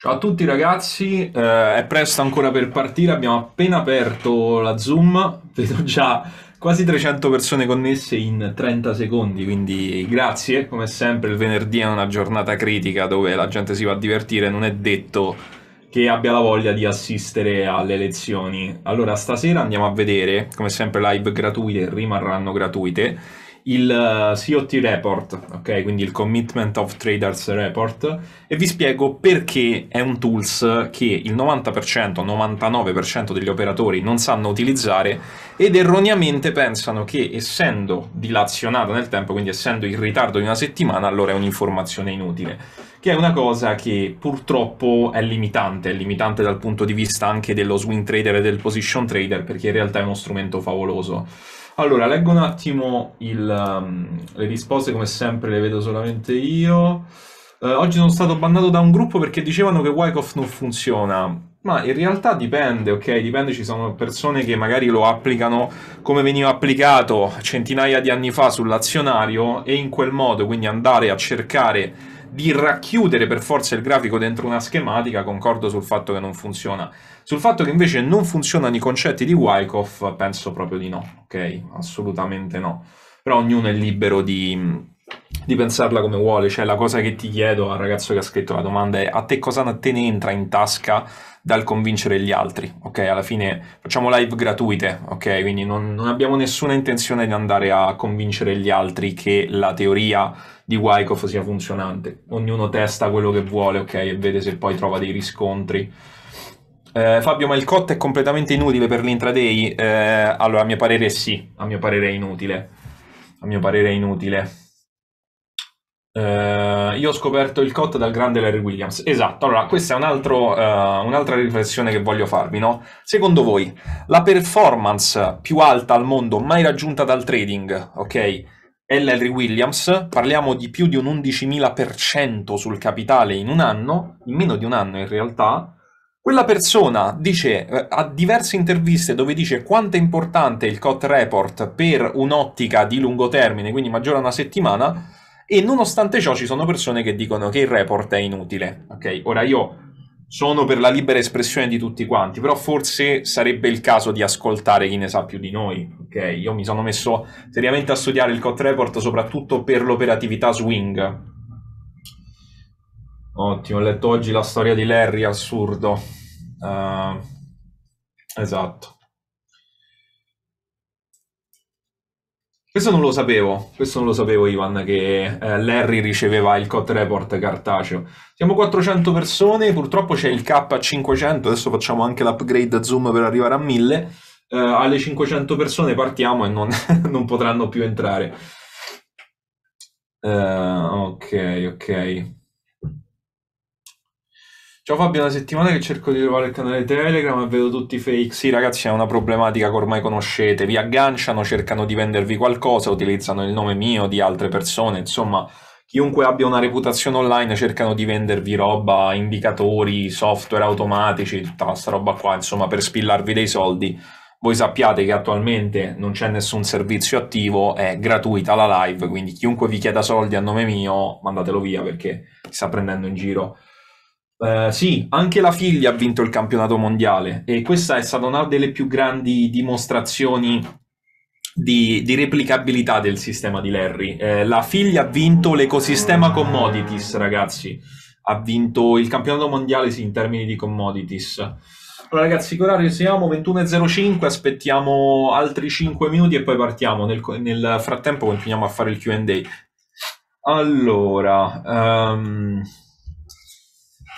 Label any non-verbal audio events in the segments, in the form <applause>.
Ciao a tutti ragazzi, eh, è presto ancora per partire, abbiamo appena aperto la Zoom, <laughs> vedo già quasi 300 persone connesse in 30 secondi, quindi grazie, come sempre il venerdì è una giornata critica dove la gente si va a divertire, non è detto che abbia la voglia di assistere alle lezioni. Allora stasera andiamo a vedere, come sempre live gratuite rimarranno gratuite, il eh, COT report, ok? Quindi il Commitment of Traders report e vi spiego perché è un tools che il 90%, 99% degli operatori non sanno utilizzare ed erroneamente pensano che essendo dilazionato nel tempo, quindi essendo in ritardo di una settimana, allora è un'informazione inutile che è una cosa che purtroppo è limitante, è limitante dal punto di vista anche dello swing trader e del position trader, perché in realtà è uno strumento favoloso. Allora, leggo un attimo il, um, le risposte, come sempre le vedo solamente io. Eh, oggi sono stato bannato da un gruppo perché dicevano che Wyckoff non funziona. Ma in realtà dipende, ok? Dipende, ci sono persone che magari lo applicano come veniva applicato centinaia di anni fa sull'azionario e in quel modo, quindi andare a cercare di racchiudere per forza il grafico dentro una schematica, concordo sul fatto che non funziona. Sul fatto che invece non funzionano i concetti di Wyckoff, penso proprio di no, ok? Assolutamente no. Però ognuno è libero di di pensarla come vuole, cioè la cosa che ti chiedo al ragazzo che ha scritto la domanda è a te cosa te ne entra in tasca dal convincere gli altri, ok? Alla fine facciamo live gratuite, ok? Quindi non, non abbiamo nessuna intenzione di andare a convincere gli altri che la teoria di Wyckoff sia funzionante. Ognuno testa quello che vuole, ok, e vede se poi trova dei riscontri. Eh, Fabio, ma il COT è completamente inutile per l'intraday? Eh, allora, a mio parere sì, a mio parere è inutile. A mio parere è inutile. Eh, io ho scoperto il COT dal grande Larry Williams. Esatto, allora questa è un altro, uh, un'altra riflessione che voglio farvi, no? Secondo voi, la performance più alta al mondo mai raggiunta dal trading, ok? LR Williams, parliamo di più di un 11.000% sul capitale in un anno, in meno di un anno in realtà, quella persona dice eh, ha diverse interviste dove dice quanto è importante il COT report per un'ottica di lungo termine, quindi maggiore a una settimana, e nonostante ciò ci sono persone che dicono che il report è inutile. Ok, ora io sono per la libera espressione di tutti quanti, però forse sarebbe il caso di ascoltare chi ne sa più di noi, ok? Io mi sono messo seriamente a studiare il COT report soprattutto per l'operatività swing. Ottimo, ho letto oggi la storia di Larry, assurdo. Uh, esatto. Questo non lo sapevo, questo non lo sapevo Ivan, che eh, Larry riceveva il COT report cartaceo. Siamo 400 persone, purtroppo c'è il K500, a adesso facciamo anche l'upgrade a Zoom per arrivare a 1000. Eh, alle 500 persone partiamo e non, <laughs> non potranno più entrare. Eh, ok, ok. Ciao Fabio, una settimana che cerco di trovare il canale Telegram e vedo tutti i fake. Sì, ragazzi, è una problematica che ormai conoscete. Vi agganciano, cercano di vendervi qualcosa, utilizzano il nome mio, di altre persone, insomma, chiunque abbia una reputazione online cercano di vendervi roba, indicatori, software automatici, tutta questa roba qua, insomma, per spillarvi dei soldi. Voi sappiate che attualmente non c'è nessun servizio attivo, è gratuita la live, quindi chiunque vi chieda soldi a nome mio, mandatelo via perché si sta prendendo in giro Uh, sì, anche la figlia ha vinto il campionato mondiale e questa è stata una delle più grandi dimostrazioni di, di replicabilità del sistema di Larry. Eh, la figlia ha vinto l'ecosistema commodities, ragazzi. Ha vinto il campionato mondiale sì, in termini di commodities. Allora, ragazzi, che siamo? 21.05, aspettiamo altri 5 minuti e poi partiamo. Nel, nel frattempo continuiamo a fare il QA. Allora. Um...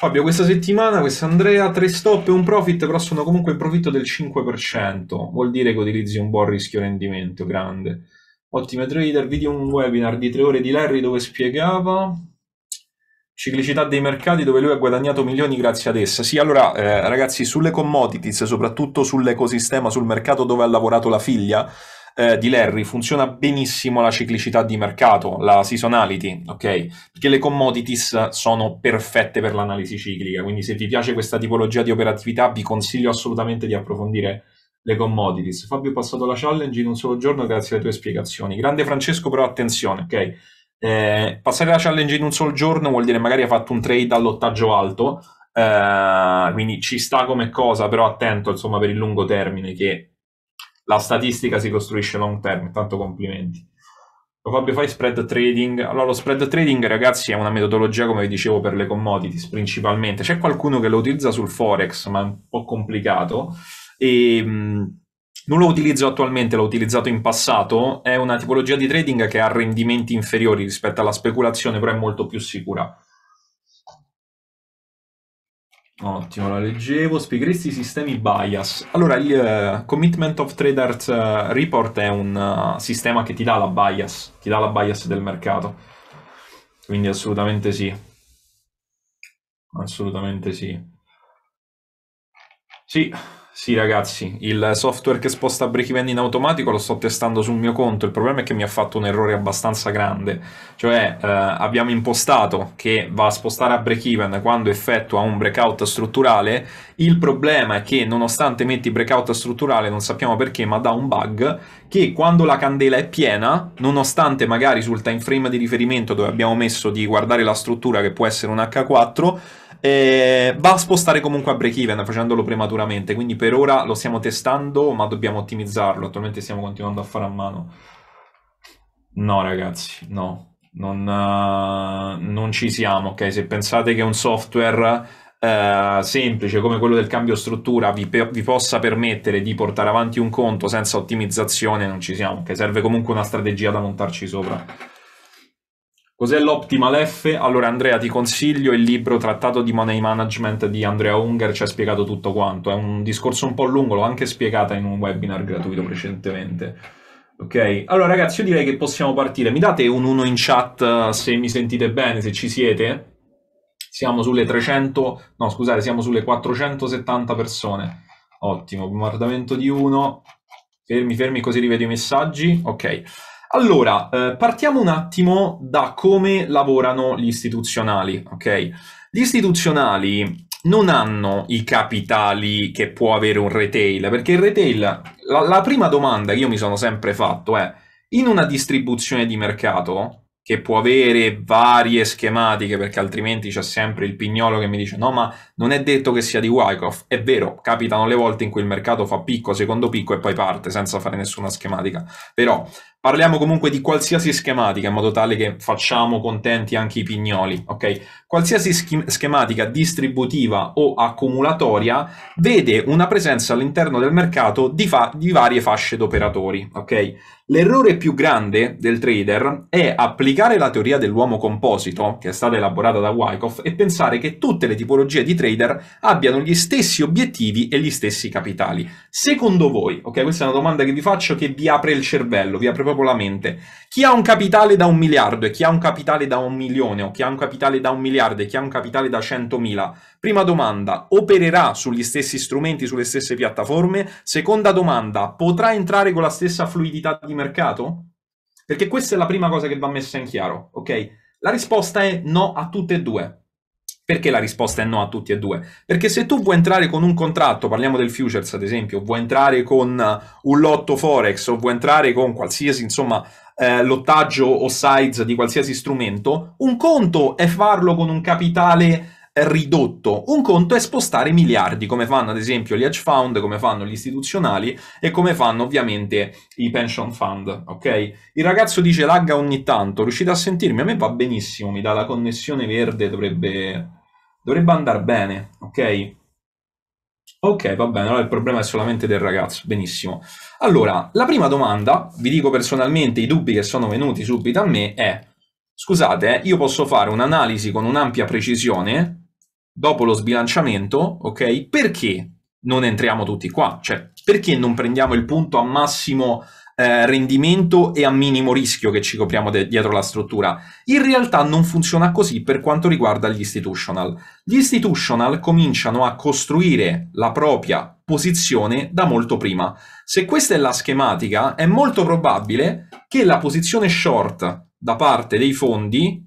Fabio, questa settimana, questa Andrea, tre stop e un profit, però sono comunque in profitto del 5%, vuol dire che utilizzi un buon rischio rendimento grande. Ottime trader, video un webinar di tre ore di Larry dove spiegava ciclicità dei mercati dove lui ha guadagnato milioni grazie ad essa. Sì, allora eh, ragazzi, sulle commodities, soprattutto sull'ecosistema, sul mercato dove ha lavorato la figlia, eh, di Larry funziona benissimo la ciclicità di mercato, la seasonality, ok? Perché le commodities sono perfette per l'analisi ciclica, quindi se vi piace questa tipologia di operatività vi consiglio assolutamente di approfondire le commodities. Fabio è passato la challenge in un solo giorno grazie alle tue spiegazioni. Grande Francesco, però attenzione, ok? Eh, passare la challenge in un solo giorno vuol dire magari hai fatto un trade all'ottaggio alto, eh, quindi ci sta come cosa, però attento insomma per il lungo termine che la statistica si costruisce long term, tanto complimenti. Fabio, fai spread trading? Allora, lo spread trading, ragazzi, è una metodologia, come vi dicevo, per le commodities principalmente. C'è qualcuno che lo utilizza sul Forex, ma è un po' complicato. E, ehm, mh, non lo utilizzo attualmente, l'ho utilizzato in passato. È una tipologia di trading che ha rendimenti inferiori rispetto alla speculazione, però è molto più sicura. Ottimo, la leggevo. Spiegheresti i sistemi bias? Allora, il uh, Commitment of Traders uh, Report è un uh, sistema che ti dà la bias, ti dà la bias del mercato. Quindi assolutamente sì. Assolutamente sì. Sì, sì, ragazzi, il software che sposta break even in automatico lo sto testando sul mio conto. Il problema è che mi ha fatto un errore abbastanza grande. Cioè, eh, abbiamo impostato che va a spostare a break even quando effettua un breakout strutturale. Il problema è che, nonostante metti breakout strutturale, non sappiamo perché, ma dà un bug che quando la candela è piena, nonostante magari sul time frame di riferimento dove abbiamo messo di guardare la struttura, che può essere un H4, eh, va a spostare comunque a break even facendolo prematuramente, quindi per ora lo stiamo testando ma dobbiamo ottimizzarlo, attualmente stiamo continuando a fare a mano. No ragazzi, no, non, uh, non ci siamo, ok? Se pensate che un software... Uh, semplice come quello del cambio struttura vi, pe- vi, possa permettere di portare avanti un conto senza ottimizzazione non ci siamo, che serve comunque una strategia da montarci sopra. Cos'è l'optimal F? Allora Andrea ti consiglio il libro Trattato di Money Management di Andrea Unger, ci ha spiegato tutto quanto, è un discorso un po' lungo, l'ho anche spiegata in un webinar gratuito precedentemente. Ok, allora ragazzi io direi che possiamo partire, mi date un 1 in chat eh, se mi sentite bene, se ci siete? Siamo sulle 300, no scusate, siamo sulle 470 persone. Ottimo, bombardamento di 1. Fermi, fermi, così rivedo i messaggi. Ok. Allora, eh, partiamo un attimo da come lavorano gli istituzionali, ok? Gli istituzionali non hanno i capitali che può avere un retail, perché il retail, la, la prima domanda che io mi sono sempre fatto è, in una distribuzione di mercato, che può avere varie schematiche, perché altrimenti c'è sempre il pignolo che mi dice no, ma non è detto che sia di Wyckoff. È vero, capitano le volte in cui il mercato fa picco, secondo picco e poi parte senza fare nessuna schematica. Però Parliamo comunque di qualsiasi schematica in modo tale che facciamo contenti anche i pignoli, ok? Qualsiasi schematica distributiva o accumulatoria vede una presenza all'interno del mercato di, di varie fasce d'operatori, ok? L'errore più grande del trader è applicare la teoria dell'uomo composito, che è stata elaborata da Wyckoff, e pensare che tutte le tipologie di trader abbiano gli stessi obiettivi e gli stessi capitali. Secondo voi, ok? Questa è una domanda che vi faccio che vi apre il cervello, vi apre proprio la mente. Chi ha un capitale da un miliardo e chi ha un capitale da un milione o chi ha un capitale da un miliardo e chi ha un capitale da centomila? Prima domanda, opererà sugli stessi strumenti, sulle stesse piattaforme? Seconda domanda, potrà entrare con la stessa fluidità di mercato? Perché questa è la prima cosa che va messa in chiaro, ok? La risposta è no a tutte e due. Perché la risposta è no a tutti e due? Perché se tu vuoi entrare con un contratto, parliamo del futures ad esempio, vuoi entrare con eh, un lotto forex o vuoi entrare con qualsiasi, insomma, eh, lottaggio o size di qualsiasi strumento, un conto è farlo con un capitale ridotto. Un conto è spostare miliardi, come fanno ad esempio gli hedge fund, come fanno gli istituzionali e come fanno ovviamente i pension fund, ok? Il ragazzo dice lagga ogni tanto, riuscite a sentirmi? A me va benissimo, mi dà la connessione verde, dovrebbe dovrebbe andare bene, ok? Ok, va bene, allora il problema è solamente del ragazzo, benissimo. Allora, la prima domanda, vi dico personalmente i dubbi che sono venuti subito a me, è scusate, eh, io posso fare un'analisi con un'ampia precisione dopo lo sbilanciamento, ok? Perché non entriamo tutti qua? Cioè, perché non prendiamo il punto a massimo eh, rendimento e a minimo rischio che ci copriamo de- dietro la struttura. In realtà non funziona così per quanto riguarda gli institutional. Gli institutional cominciano a costruire la propria posizione da molto prima. Se questa è la schematica, è molto probabile che la posizione short da parte dei fondi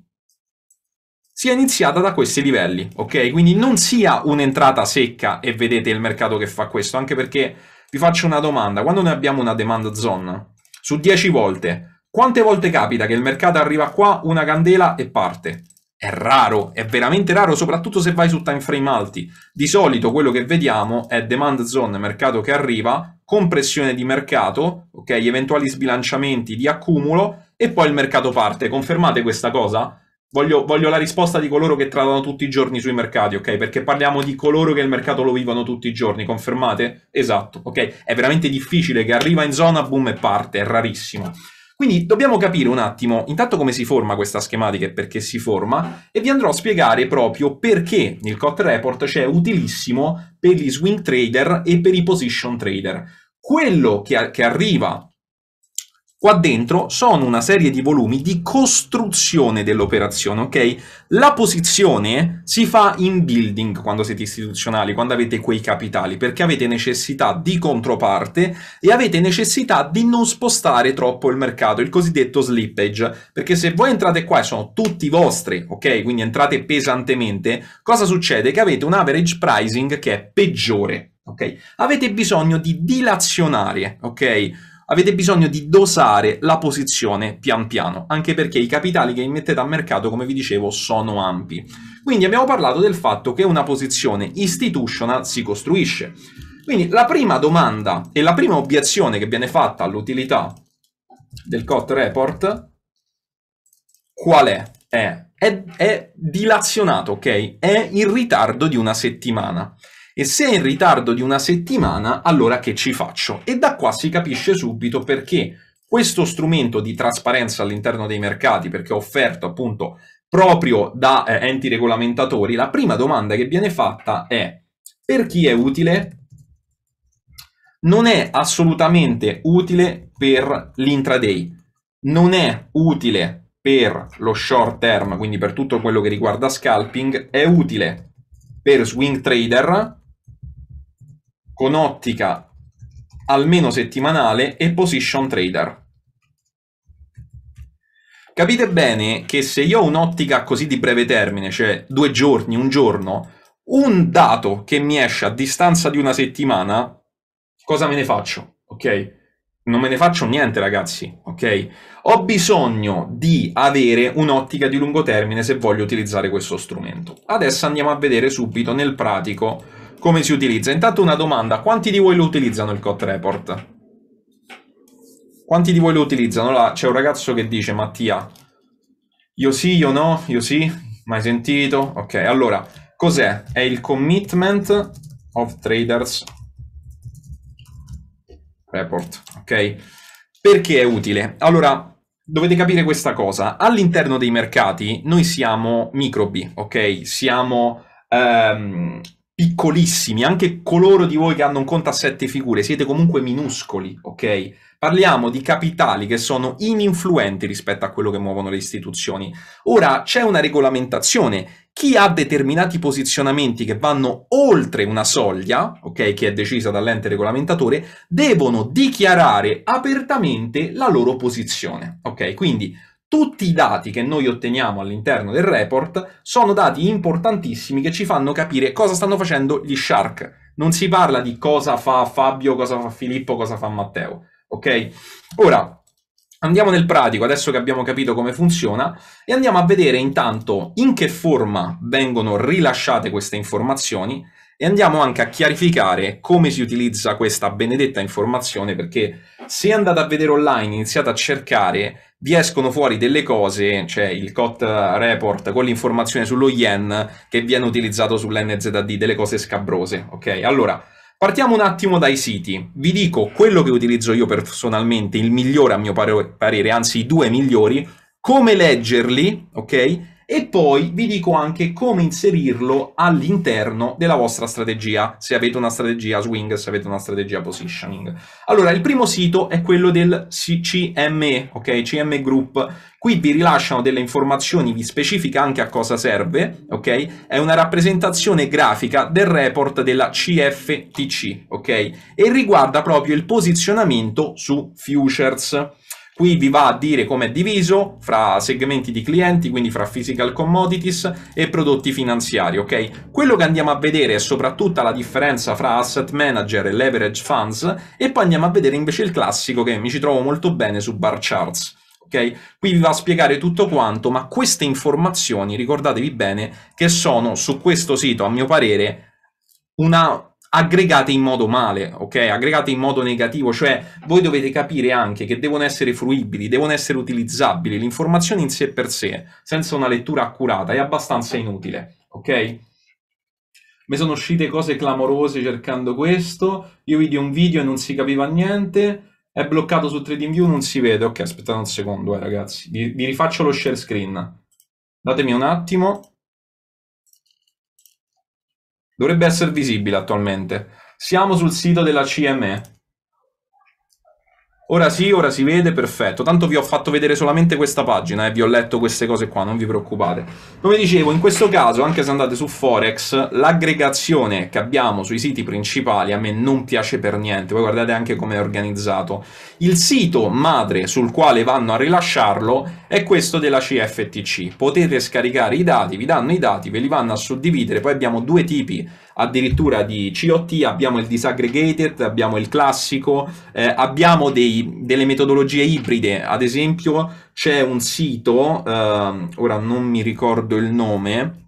sia iniziata da questi livelli, ok? Quindi non sia un'entrata secca e vedete il mercato che fa questo, anche perché vi faccio una domanda, quando noi abbiamo una demand zone, su 10 volte, quante volte capita che il mercato arriva qua, una candela e parte? È raro, è veramente raro, soprattutto se vai su time frame alti. Di solito quello che vediamo è demand zone, mercato che arriva, compressione di mercato, ok, eventuali sbilanciamenti di accumulo e poi il mercato parte. Confermate questa cosa? Voglio, voglio, la risposta di coloro che tradano tutti i giorni sui mercati, ok? Perché parliamo di coloro che il mercato lo vivono tutti i giorni, confermate? Esatto, ok? È veramente difficile che arriva in zona, boom e parte, è rarissimo. Quindi dobbiamo capire un attimo intanto come si forma questa schematica e perché si forma e vi andrò a spiegare proprio perché il COT report c'è utilissimo per gli swing trader e per i position trader. Quello che, che arriva Qua dentro sono una serie di volumi di costruzione dell'operazione, ok? La posizione si fa in building quando siete istituzionali, quando avete quei capitali, perché avete necessità di controparte e avete necessità di non spostare troppo il mercato, il cosiddetto slippage, perché se voi entrate qua e sono tutti vostri, ok? Quindi entrate pesantemente, cosa succede? Che avete un average pricing che è peggiore, ok? Avete bisogno di dilazionare, ok? avete bisogno di dosare la posizione pian piano, anche perché i capitali che immettete a mercato, come vi dicevo, sono ampi. Quindi abbiamo parlato del fatto che una posizione institutional si costruisce. Quindi la prima domanda e la prima obiezione che viene fatta all'utilità del COT report qual è? È, è, dilazionato, ok? È in ritardo di una settimana e se è in ritardo di una settimana, allora che ci faccio? E da qua si capisce subito perché questo strumento di trasparenza all'interno dei mercati, perché è offerto appunto proprio da eh, enti regolamentatori, la prima domanda che viene fatta è per chi è utile? Non è assolutamente utile per l'intraday, non è utile per lo short term, quindi per tutto quello che riguarda scalping, è utile per swing trader, con ottica almeno settimanale e position trader. Capite bene che se io ho un'ottica così di breve termine, cioè due giorni, un giorno, un dato che mi esce a distanza di una settimana, cosa me ne faccio? Ok? Non me ne faccio niente, ragazzi, ok? Ho bisogno di avere un'ottica di lungo termine se voglio utilizzare questo strumento. Adesso andiamo a vedere subito nel pratico come si utilizza? Intanto una domanda, quanti di voi lo utilizzano il COT report? Quanti di voi lo utilizzano? Là c'è un ragazzo che dice, Mattia, io sì, io no, io sì, mai sentito? Ok, allora, cos'è? È il commitment of traders report, ok? Perché è utile? Allora, dovete capire questa cosa. All'interno dei mercati noi siamo microbi, ok? Siamo ehm, piccolissimi, anche coloro di voi che hanno un conto a sette figure, siete comunque minuscoli, ok? Parliamo di capitali che sono ininfluenti rispetto a quello che muovono le istituzioni. Ora c'è una regolamentazione, chi ha determinati posizionamenti che vanno oltre una soglia, ok, che è decisa dall'ente regolamentatore, devono dichiarare apertamente la loro posizione, ok? Quindi tutti i dati che noi otteniamo all'interno del report sono dati importantissimi che ci fanno capire cosa stanno facendo gli shark. Non si parla di cosa fa Fabio, cosa fa Filippo, cosa fa Matteo, ok? Ora, andiamo nel pratico, adesso che abbiamo capito come funziona, e andiamo a vedere intanto in che forma vengono rilasciate queste informazioni e andiamo anche a chiarificare come si utilizza questa benedetta informazione perché se andate a vedere online, iniziate a cercare vi escono fuori delle cose, cioè il COT report con l'informazione sullo yen che viene utilizzato sull'NZD, delle cose scabrose, ok? Allora, partiamo un attimo dai siti. Vi dico quello che utilizzo io personalmente, il migliore a mio parere, anzi i due migliori, come leggerli, ok? e poi vi dico anche come inserirlo all'interno della vostra strategia, se avete una strategia swing, se avete una strategia positioning. Allora, il primo sito è quello del CME, ok? CM Group. Qui vi rilasciano delle informazioni, vi specifica anche a cosa serve, ok? È una rappresentazione grafica del report della CFTC, ok? E riguarda proprio il posizionamento su futures. Qui vi va a dire come è diviso fra segmenti di clienti, quindi fra physical commodities e prodotti finanziari, ok? Quello che andiamo a vedere è soprattutto la differenza fra asset manager e leverage funds e poi andiamo a vedere invece il classico che mi ci trovo molto bene su bar charts. Okay? Qui vi va a spiegare tutto quanto, ma queste informazioni ricordatevi bene che sono su questo sito, a mio parere, una aggregate in modo male, ok? Aggregate in modo negativo, cioè voi dovete capire anche che devono essere fruibili, devono essere utilizzabili, l'informazione in sé per sé, senza una lettura accurata, è abbastanza inutile, ok? Mi sono uscite cose clamorose cercando questo, io vidi un video e non si capiva niente, è bloccato su TradingView, non si vede, ok, aspettate un secondo, eh, ragazzi, vi, vi rifaccio lo share screen, datemi un attimo, Dovrebbe essere visibile attualmente. Siamo sul sito della CME. Ora sì, ora si vede, perfetto. Tanto vi ho fatto vedere solamente questa pagina e eh, vi ho letto queste cose qua, non vi preoccupate. Come dicevo, in questo caso, anche se andate su Forex, l'aggregazione che abbiamo sui siti principali a me non piace per niente. Voi guardate anche come è organizzato. Il sito madre sul quale vanno a rilasciarlo è questo della CFTC. Potete scaricare i dati, vi danno i dati, ve li vanno a suddividere. Poi abbiamo due tipi addirittura di COT, abbiamo il disaggregated, abbiamo il classico, eh, abbiamo dei, delle metodologie ibride, ad esempio c'è un sito, eh, ora non mi ricordo il nome,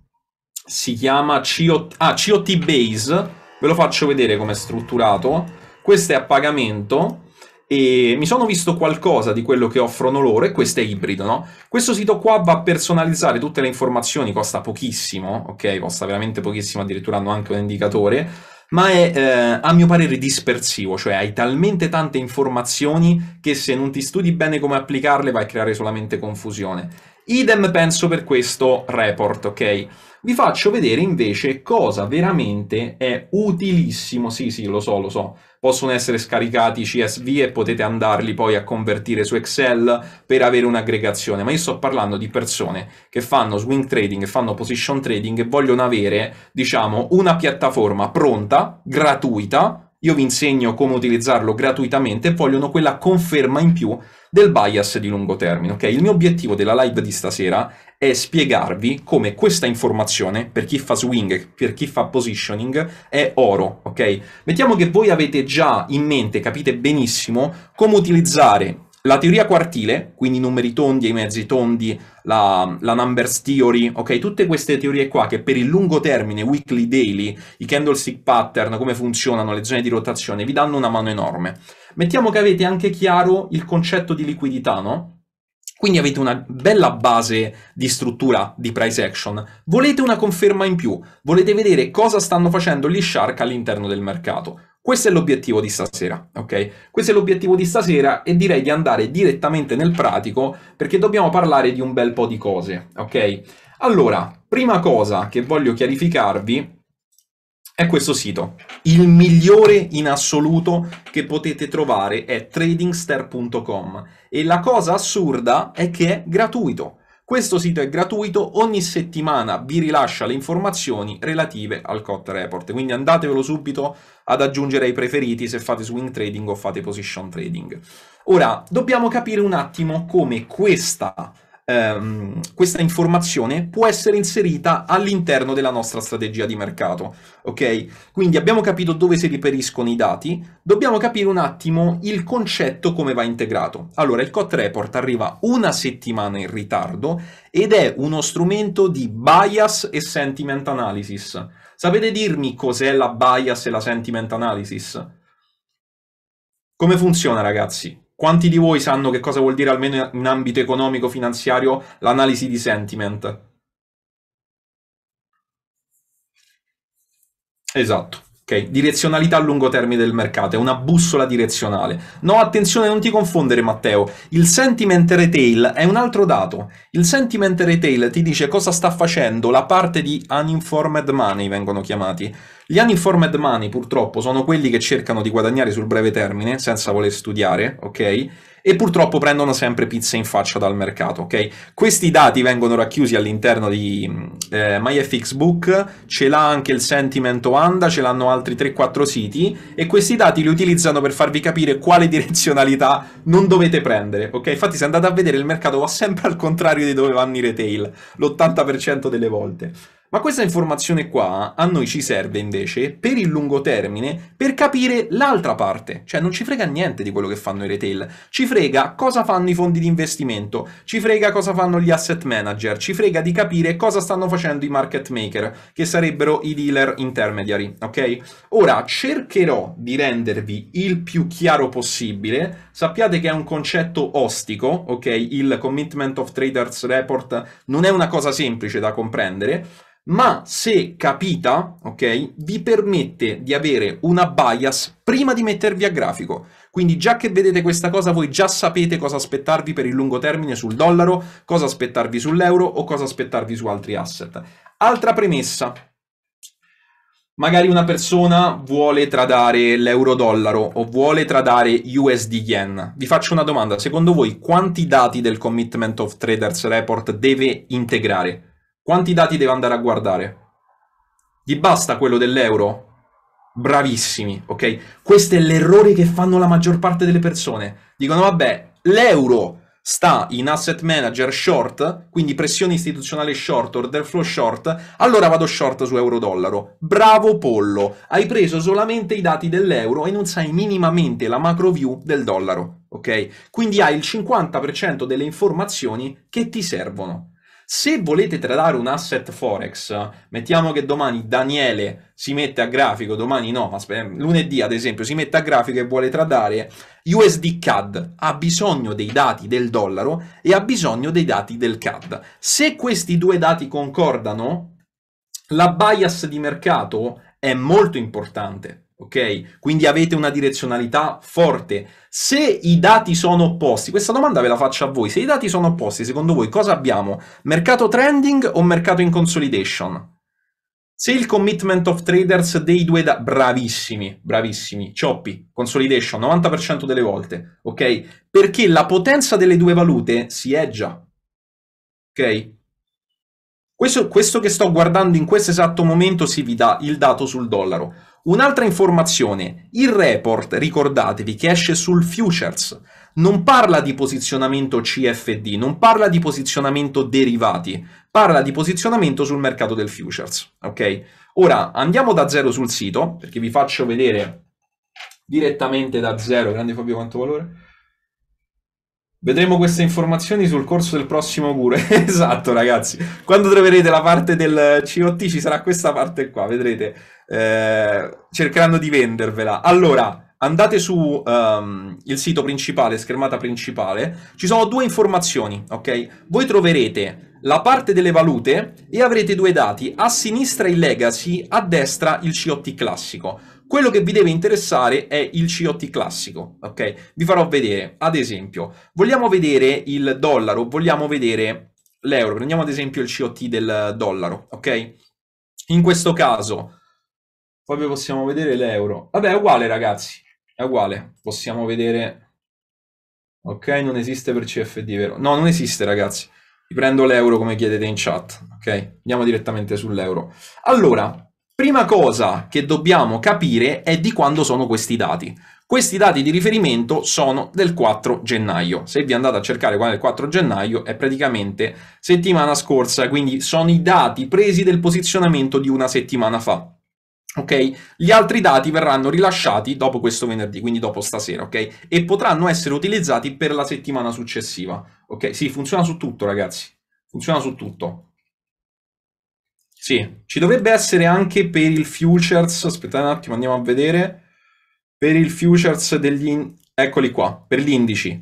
si chiama COT, ah, COT Base, ve lo faccio vedere come è strutturato, questo è a pagamento, e mi sono visto qualcosa di quello che offrono loro e questo è ibrido, no? Questo sito qua va a personalizzare tutte le informazioni, costa pochissimo, ok? Costa veramente pochissimo, addirittura hanno anche un indicatore, ma è eh, a mio parere dispersivo, cioè hai talmente tante informazioni che se non ti studi bene come applicarle vai a creare solamente confusione. Idem penso per questo report, ok? vi faccio vedere invece cosa veramente è utilissimo. Sì, sì, lo so, lo so. Possono essere scaricati i CSV e potete andarli poi a convertire su Excel per avere un'aggregazione, ma io sto parlando di persone che fanno swing trading, che fanno position trading e vogliono avere, diciamo, una piattaforma pronta, gratuita, io vi insegno come utilizzarlo gratuitamente e vogliono quella conferma in più del bias di lungo termine, ok? Il mio obiettivo della live di stasera è spiegarvi come questa informazione, per chi fa swing, per chi fa positioning, è oro, ok? Mettiamo che voi avete già in mente, capite benissimo, come utilizzare la teoria quartile, quindi i numeri tondi e i mezzi tondi, la, la, numbers theory, ok? Tutte queste teorie qua che per il lungo termine, weekly, daily, i candlestick pattern, come funzionano le zone di rotazione, vi danno una mano enorme. Mettiamo che avete anche chiaro il concetto di liquidità, no? Quindi avete una bella base di struttura di price action. Volete una conferma in più, volete vedere cosa stanno facendo gli shark all'interno del mercato. Questo è l'obiettivo di stasera, ok? Questo è l'obiettivo di stasera e direi di andare direttamente nel pratico perché dobbiamo parlare di un bel po' di cose, ok? Allora, prima cosa che voglio chiarificarvi è questo sito. Il migliore in assoluto che potete trovare è tradingster.com e la cosa assurda è che è gratuito. Questo sito è gratuito, ogni settimana vi rilascia le informazioni relative al COT report, quindi andatevelo subito ad aggiungere ai preferiti se fate swing trading o fate position trading. Ora, dobbiamo capire un attimo come questa ehm, questa informazione può essere inserita all'interno della nostra strategia di mercato, ok? Quindi abbiamo capito dove si riperiscono i dati, dobbiamo capire un attimo il concetto come va integrato. Allora, il COT report arriva una settimana in ritardo ed è uno strumento di bias e sentiment analysis. Sapete dirmi cos'è la bias e la sentiment analysis? Come funziona, ragazzi? Quanti di voi sanno che cosa vuol dire, almeno in ambito economico-finanziario, l'analisi di sentiment? Esatto. Okay. Direzionalità a lungo termine del mercato, è una bussola direzionale. No, attenzione, non ti confondere Matteo, il sentiment retail è un altro dato. Il sentiment retail ti dice cosa sta facendo la parte di uninformed money, vengono chiamati. Gli uninformed money purtroppo sono quelli che cercano di guadagnare sul breve termine, senza voler studiare, ok? e purtroppo prendono sempre pizza in faccia dal mercato, ok? Questi dati vengono racchiusi all'interno di eh, MyFXBook, ce l'ha anche il Sentiment Oanda, ce l'hanno altri 3-4 siti e questi dati li utilizzano per farvi capire quale <laughs> direzionalità non dovete prendere, ok? Infatti se andate a vedere il mercato va sempre al contrario di dove vanno i retail, l'80% delle volte. Ma questa informazione qua a noi ci serve invece per il lungo termine per capire l'altra parte, cioè non ci frega niente di quello che fanno i retail, ci frega cosa fanno i fondi di investimento, ci frega cosa fanno gli asset manager, ci frega di capire cosa stanno facendo i market maker, che sarebbero i dealer intermediari, ok? Ora cercherò di rendervi il più chiaro possibile, sappiate che è un concetto ostico, ok? Il Commitment of Traders Report non è una cosa semplice da comprendere, ma se capita, ok, vi permette di avere una bias prima di mettervi a grafico. Quindi già che vedete questa cosa voi già sapete cosa aspettarvi per il lungo termine sul dollaro, cosa aspettarvi sull'euro o cosa aspettarvi su altri asset. Altra premessa. Magari una persona vuole tradare l'euro-dollaro o vuole tradare USD-Yen. Vi faccio una domanda, secondo voi quanti dati del Commitment of Traders Report deve integrare? Quanti dati deve andare a guardare? Gli basta quello dell'euro? Bravissimi, ok? Questo è l'errore che fanno la maggior parte delle persone. Dicono, vabbè, l'euro sta in asset manager short, quindi pressione istituzionale short, order flow short, allora vado short su euro-dollaro. Bravo pollo, hai preso solamente i dati dell'euro e non sai minimamente la macro view del dollaro, ok? Quindi hai il 50% delle informazioni che ti servono. Se volete tradare un asset forex, mettiamo che domani Daniele si mette a grafico, domani no, ma lunedì ad esempio si mette a grafico e vuole tradare USD CAD, ha bisogno dei dati del dollaro e ha bisogno dei dati del CAD. Se questi due dati concordano, la bias di mercato è molto importante ok? Quindi avete una direzionalità forte. Se i dati sono opposti, questa domanda ve la faccio a voi, se i dati sono opposti, secondo voi cosa abbiamo? Mercato trending o mercato in consolidation? Se il commitment of traders dei due da... bravissimi, bravissimi, cioppi, consolidation, 90% delle volte, ok? Perché la potenza delle due valute si è già, ok? Questo, questo che sto guardando in questo esatto momento si vi dà il dato sul dollaro. Un'altra informazione, il report, ricordatevi, che esce sul futures, non parla di posizionamento CFD, non parla di posizionamento derivati, parla di posizionamento sul mercato del futures, ok? Ora andiamo da zero sul sito, perché vi faccio vedere direttamente da zero, grande Fabio quanto valore, Vedremo queste informazioni sul corso del prossimo cure. <laughs> esatto, ragazzi. Quando troverete la parte del COT ci sarà questa parte qua, vedrete. Eh, cercheranno di vendervela. Allora, andate su um, il sito principale, schermata principale. Ci sono due informazioni, ok? Voi troverete la parte delle valute e avrete due dati. A sinistra il legacy, a destra il COT classico. Quello che vi deve interessare è il COT classico, ok? Vi farò vedere, ad esempio, vogliamo vedere il dollaro, vogliamo vedere l'euro, prendiamo ad esempio il COT del dollaro, ok? In questo caso, poi possiamo vedere l'euro, vabbè è uguale ragazzi, è uguale, possiamo vedere, ok? Non esiste per CFD, vero? No, non esiste ragazzi, vi prendo l'euro come chiedete in chat, ok? Andiamo direttamente sull'euro. Allora, Prima cosa che dobbiamo capire è di quando sono questi dati. Questi dati di riferimento sono del 4 gennaio. Se vi andate a cercare quando è il 4 gennaio è praticamente settimana scorsa, quindi sono i dati presi del posizionamento di una settimana fa. Ok? Gli altri dati verranno rilasciati dopo questo venerdì, quindi dopo stasera, ok? E potranno essere utilizzati per la settimana successiva. Ok? Sì, funziona su tutto, ragazzi. Funziona su tutto. Sì, ci dovrebbe essere anche per il futures, aspettate un attimo, andiamo a vedere, per il futures degli, in... eccoli qua, per gli indici.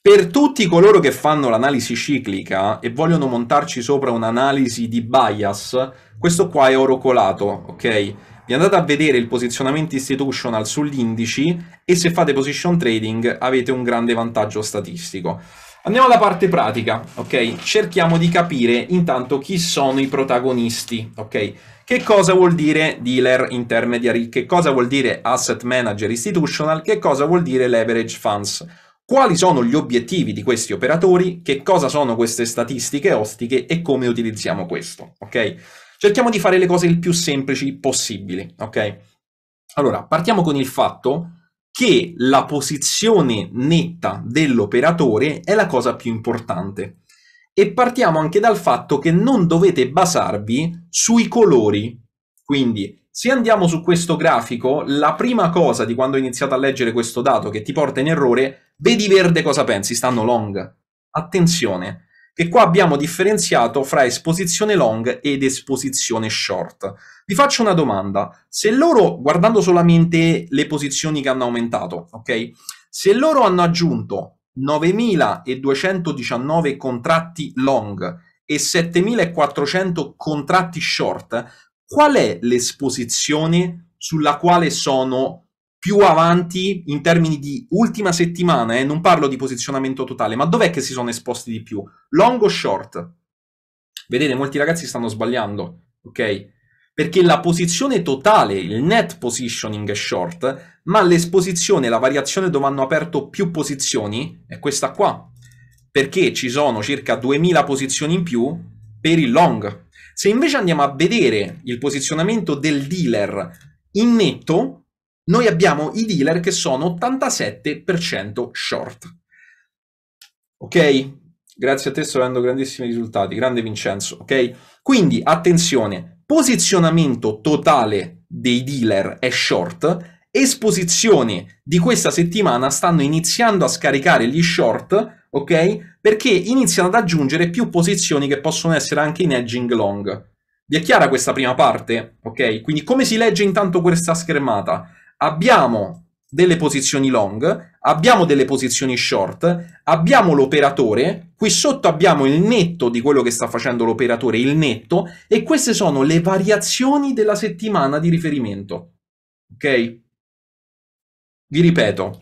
Per tutti coloro che fanno l'analisi ciclica e vogliono montarci sopra un'analisi di bias, questo qua è oro colato, ok? Vi andate a vedere il posizionamento institutional sugli indici e se fate position trading avete un grande vantaggio statistico. Andiamo alla parte pratica, ok? Cerchiamo di capire intanto chi sono i protagonisti, ok? Che cosa vuol dire dealer intermediary? Che cosa vuol dire asset manager institutional? Che cosa vuol dire leverage funds? Quali sono gli obiettivi di questi operatori? Che cosa sono queste statistiche ostiche e come utilizziamo questo, ok? Cerchiamo di fare le cose il più semplici possibili, ok? Allora, partiamo con il fatto che la posizione netta dell'operatore è la cosa più importante. E partiamo anche dal fatto che non dovete basarvi sui colori. Quindi, se andiamo su questo grafico, la prima cosa di quando ho iniziato a leggere questo dato che ti porta in errore, vedi verde cosa pensi, stanno long. Attenzione, e qua abbiamo differenziato fra esposizione long ed esposizione short. Vi faccio una domanda. Se loro, guardando solamente le posizioni che hanno aumentato, ok? Se loro hanno aggiunto 9.219 contratti long e 7.400 contratti short, qual è l'esposizione sulla quale sono più avanti in termini di ultima settimana, eh, non parlo di posizionamento totale, ma dov'è che si sono esposti di più? Long o short? Vedete, molti ragazzi stanno sbagliando, ok? Perché la posizione totale, il net positioning è short, ma l'esposizione, la variazione dove hanno aperto più posizioni è questa qua, perché ci sono circa 2000 posizioni in più per il long. Se invece andiamo a vedere il posizionamento del dealer in netto, noi abbiamo i dealer che sono 87% short. Ok? Grazie a te sto avendo grandissimi risultati, grande Vincenzo, ok? Quindi attenzione, posizionamento totale dei dealer è short, esposizione di questa settimana stanno iniziando a scaricare gli short, ok? Perché iniziano ad aggiungere più posizioni che possono essere anche in edging long. Vi è chiara questa prima parte? Ok? Quindi come si legge intanto questa schermata? abbiamo delle posizioni long, abbiamo delle posizioni short, abbiamo l'operatore, qui sotto abbiamo il netto di quello che sta facendo l'operatore, il netto, e queste sono le variazioni della settimana di riferimento. Ok? Vi ripeto,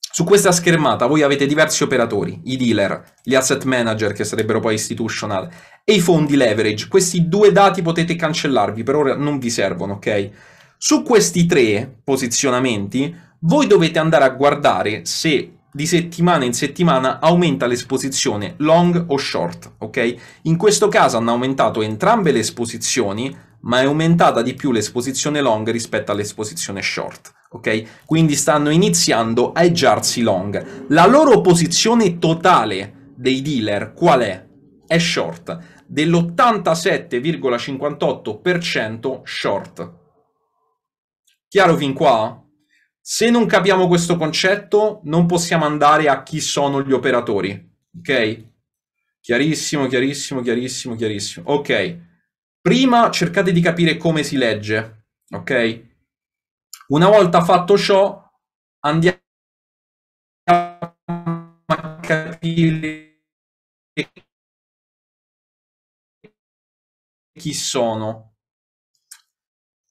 su questa schermata voi avete diversi operatori, i dealer, gli asset manager che sarebbero poi institutional e i fondi leverage. Questi due dati potete cancellarvi, per ora non vi servono, ok? Su questi tre posizionamenti voi dovete andare a guardare se di settimana in settimana aumenta l'esposizione long o short, ok? In questo caso hanno aumentato entrambe le esposizioni, ma è aumentata di più l'esposizione long rispetto all'esposizione short, ok? Quindi stanno iniziando a eggiarsi long. La loro posizione totale dei dealer qual è? È short, dell'87,58% short, Chiaro fin qua? Se non capiamo questo concetto, non possiamo andare a chi sono gli operatori. Ok? Chiarissimo, chiarissimo, chiarissimo, chiarissimo. Ok. Prima cercate di capire come si legge. Ok? Una volta fatto ciò, andiamo a capire chi sono.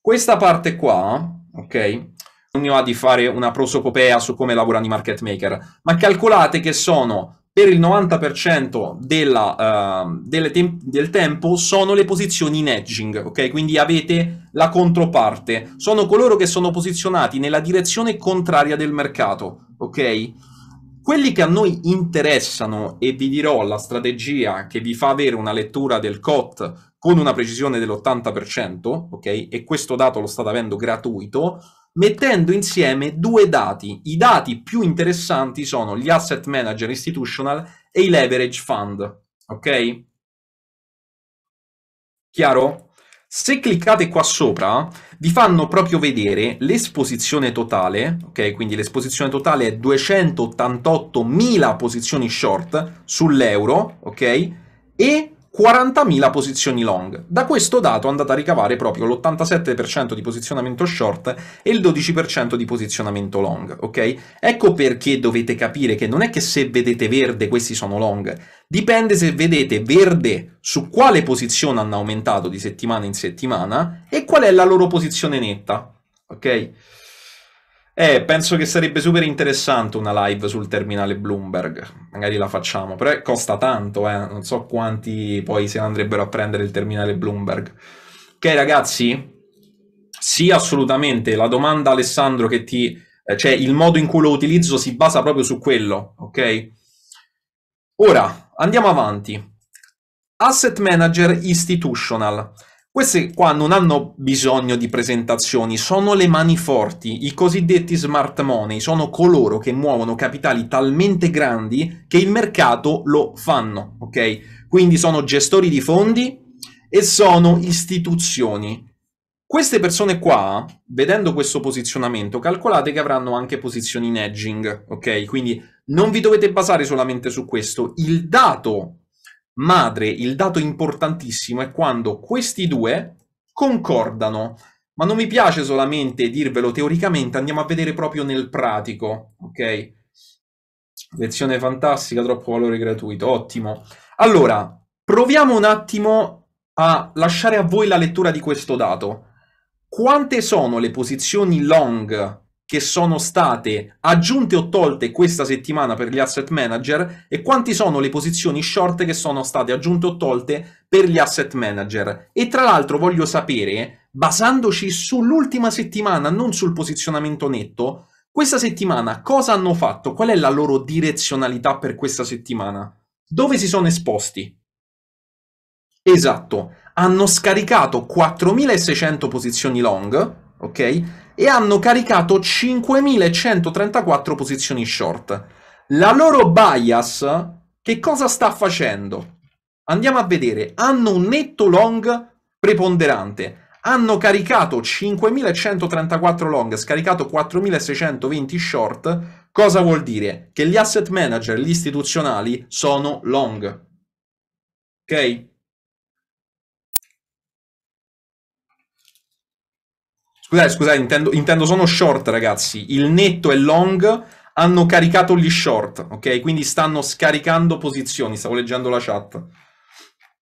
Questa parte qua ok? Non ne ho di fare una prosopopea su come lavorano i market maker, ma calcolate che sono per il 90% della, uh, ehm, te- del tempo sono le posizioni in edging, ok? Quindi avete la controparte. Sono coloro che sono posizionati nella direzione contraria del mercato, ok? Quelli che a noi interessano, e vi dirò la strategia che vi fa avere una lettura del COT con una precisione dell'80%, ok? E questo dato lo state avendo gratuito, mettendo insieme due dati. I dati più interessanti sono gli asset manager institutional e i leverage fund, ok? Chiaro? Se cliccate qua sopra, vi fanno proprio vedere l'esposizione totale, ok? Quindi l'esposizione totale è 288.000 posizioni short sull'euro, ok? E 40.000 posizioni long. Da questo dato andate a ricavare proprio l'87% di posizionamento short e il 12% di posizionamento long, ok? Ecco perché dovete capire che non è che se vedete verde questi sono long, dipende se vedete verde su quale posizione hanno aumentato di settimana in settimana e qual è la loro posizione netta, ok? Eh, penso che sarebbe super interessante una live sul terminale Bloomberg. Magari la facciamo, però costa tanto, eh. Non so quanti poi se ne andrebbero a prendere il terminale Bloomberg. Ok, ragazzi? Sì, assolutamente. La domanda, Alessandro, che ti... Eh, cioè, il modo in cui lo utilizzo si basa proprio su quello, ok? Ora, andiamo avanti. Asset Manager Institutional. Queste qua non hanno bisogno di presentazioni, sono le mani forti, i cosiddetti smart money, sono coloro che muovono capitali talmente grandi che il mercato lo fanno, ok? Quindi sono gestori di fondi e sono istituzioni. Queste persone qua, vedendo questo posizionamento, calcolate che avranno anche posizioni in edging, ok? Quindi non vi dovete basare solamente su questo. Il dato madre, il dato importantissimo è quando questi due concordano. Ma non mi piace solamente dirvelo teoricamente, andiamo a vedere proprio nel pratico, ok? Lezione fantastica, troppo valore gratuito, ottimo. Allora, proviamo un attimo a lasciare a voi la lettura di questo dato. Quante sono le posizioni long che sono state aggiunte o tolte questa settimana per gli asset manager e quanti sono le posizioni short che sono state aggiunte o tolte per gli asset manager. E tra l'altro voglio sapere, basandoci sull'ultima settimana, non sul posizionamento netto, questa settimana cosa hanno fatto? Qual è la loro direzionalità per questa settimana? Dove si sono esposti? Esatto, hanno scaricato 4600 posizioni long, ok? e hanno caricato 5134 posizioni short. La loro bias che cosa sta facendo? Andiamo a vedere, hanno un netto long preponderante, hanno caricato 5134 long, scaricato 4620 short, cosa vuol dire? Che gli asset manager, gli istituzionali, sono long. Ok? Scusate, scusate, intendo, intendo sono short, ragazzi. Il netto e long hanno caricato gli short, ok? Quindi stanno scaricando posizioni. Stavo leggendo la chat.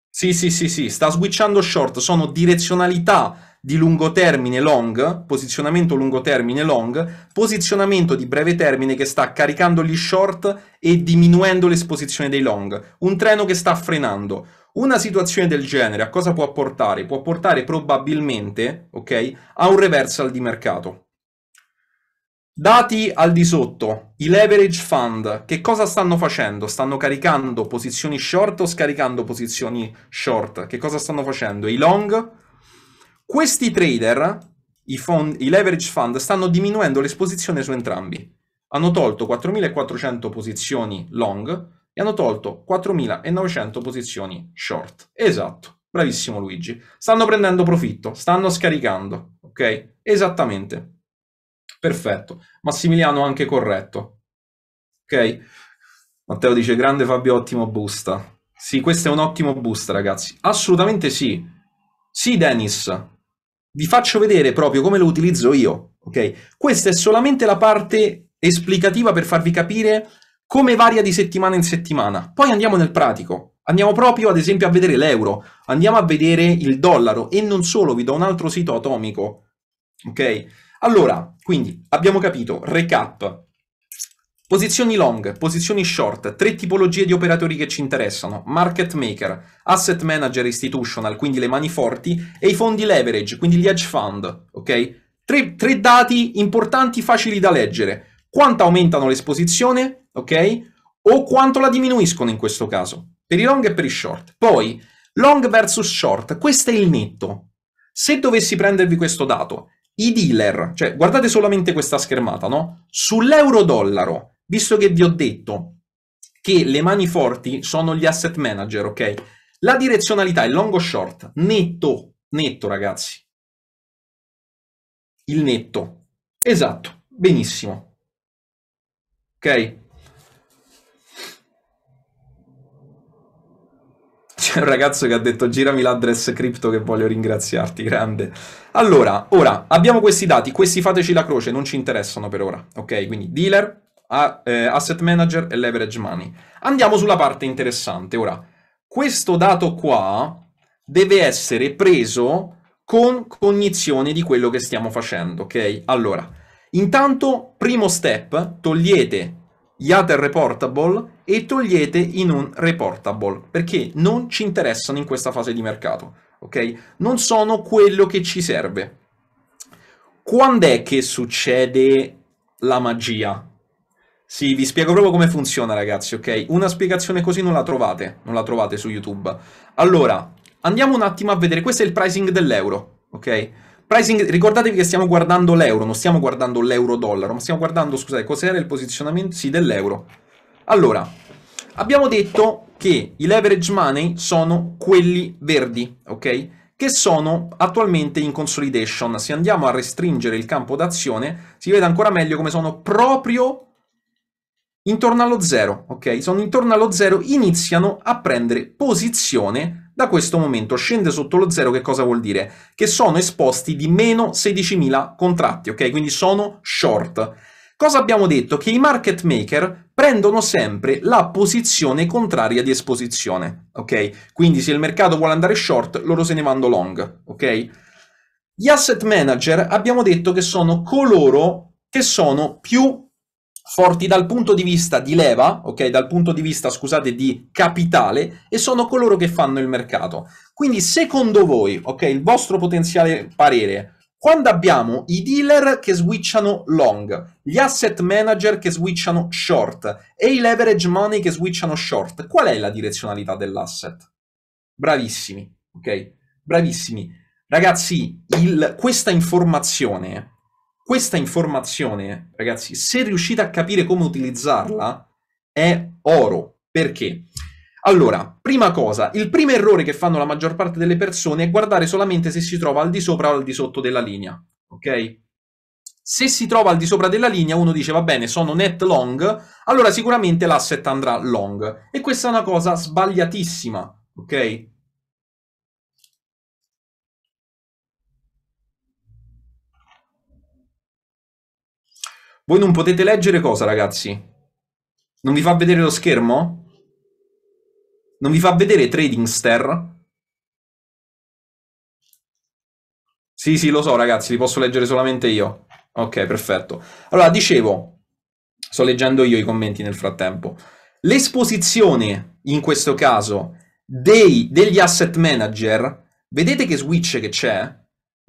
Sì, sì, sì, sì, sta switchando short. Sono direzionalità di lungo termine long, posizionamento lungo termine long, posizionamento di breve termine che sta caricando gli short e diminuendo l'esposizione dei long. Un treno che sta frenando. Una situazione del genere a cosa può portare? Può portare probabilmente okay, a un reversal di mercato. Dati al di sotto, i leverage fund, che cosa stanno facendo? Stanno caricando posizioni short o scaricando posizioni short? Che cosa stanno facendo? I long? Questi trader, i, fond, i leverage fund, stanno diminuendo l'esposizione su entrambi. Hanno tolto 4.400 posizioni long e hanno tolto 4.900 posizioni short. Esatto, bravissimo Luigi. Stanno prendendo profitto, stanno scaricando, ok? Esattamente. Perfetto. Massimiliano anche corretto. Ok? Matteo dice grande Fabio, ottimo busta. Sì, questo è un ottimo boost, ragazzi. Assolutamente sì. Sì, Dennis. Vi faccio vedere proprio come lo utilizzo io, ok? Questa è solamente la parte esplicativa per farvi capire come varia di settimana in settimana. Poi andiamo nel pratico, andiamo proprio ad esempio a vedere l'euro, andiamo a vedere il dollaro e non solo, vi do un altro sito atomico. Ok? Allora, quindi abbiamo capito, recap. Posizioni long, posizioni short, tre tipologie di operatori che ci interessano, market maker, asset manager institutional, quindi le mani forti, e i fondi leverage, quindi gli hedge fund, ok? Tre, tre dati importanti facili da leggere. Quanto aumentano l'esposizione, ok? O quanto la diminuiscono in questo caso, per i long e per i short. Poi, long versus short, questo è il netto. Se dovessi prendervi questo dato, i dealer, cioè guardate solamente questa schermata, no? Sull'euro-dollaro, visto che vi ho detto che le mani forti sono gli asset manager, ok? La direzionalità è long o short, netto, netto ragazzi. Il netto, esatto, benissimo. Ok? un ragazzo che ha detto girami l'address cripto che voglio ringraziarti, grande. Allora, ora, abbiamo questi dati, questi fateci la croce, non ci interessano per ora, ok? Quindi dealer, a, eh, asset manager e leverage money. Andiamo sulla parte interessante, ora. Questo dato qua deve essere preso con cognizione di quello che stiamo facendo, ok? Allora, intanto, primo step, togliete Yate reportable e togliete i non reportable perché non ci interessano in questa fase di mercato, ok? Non sono quello che ci serve. Quando è che succede la magia? Sì, vi spiego proprio come funziona, ragazzi, ok? Una spiegazione così non la trovate, non la trovate su YouTube. Allora, andiamo un attimo a vedere, questo è il pricing dell'euro, ok? Pricing, ricordatevi che stiamo guardando l'euro, non stiamo guardando l'euro-dollaro, ma stiamo guardando, scusate, cos'era il posizionamento, sì, dell'euro. Allora, abbiamo detto che i leverage money sono quelli verdi, ok? che sono attualmente in consolidation. Se andiamo a restringere il campo d'azione, si vede ancora meglio come sono proprio intorno allo zero, ok? Sono intorno allo zero, iniziano a prendere posizione da questo momento scende sotto lo zero, che cosa vuol dire? Che sono esposti di meno 16.000 contratti, ok? Quindi sono short. Cosa abbiamo detto? Che i market maker prendono sempre la posizione contraria di esposizione, ok? Quindi se il mercato vuole andare short, loro se ne vanno long, ok? Gli asset manager abbiamo detto che sono coloro che sono più forti dal punto di vista di leva, ok, dal punto di vista, scusate, di capitale e sono coloro che fanno il mercato. Quindi secondo voi, ok, il vostro potenziale parere, quando abbiamo i dealer che switchano long, gli asset manager che switchano short e i leverage money che switchano short, qual è la direzionalità dell'asset? Bravissimi, ok? Bravissimi. Ragazzi, il, questa informazione questa informazione, ragazzi, se riuscite a capire come utilizzarla, è oro. Perché? Allora, prima cosa, il primo errore che fanno la maggior parte delle persone è guardare solamente se si trova al di sopra o al di sotto della linea, ok? Se si trova al di sopra della linea, uno dice va bene, sono net long, allora sicuramente l'asset andrà long. E questa è una cosa sbagliatissima, ok? Voi non potete leggere cosa, ragazzi? Non vi fa vedere lo schermo? Non vi fa vedere Tradingster? Sì, sì, lo so, ragazzi, li posso leggere solamente io. Ok, perfetto. Allora, dicevo, sto leggendo io i commenti nel frattempo. L'esposizione, in questo caso, dei, degli asset manager, vedete che switch che c'è?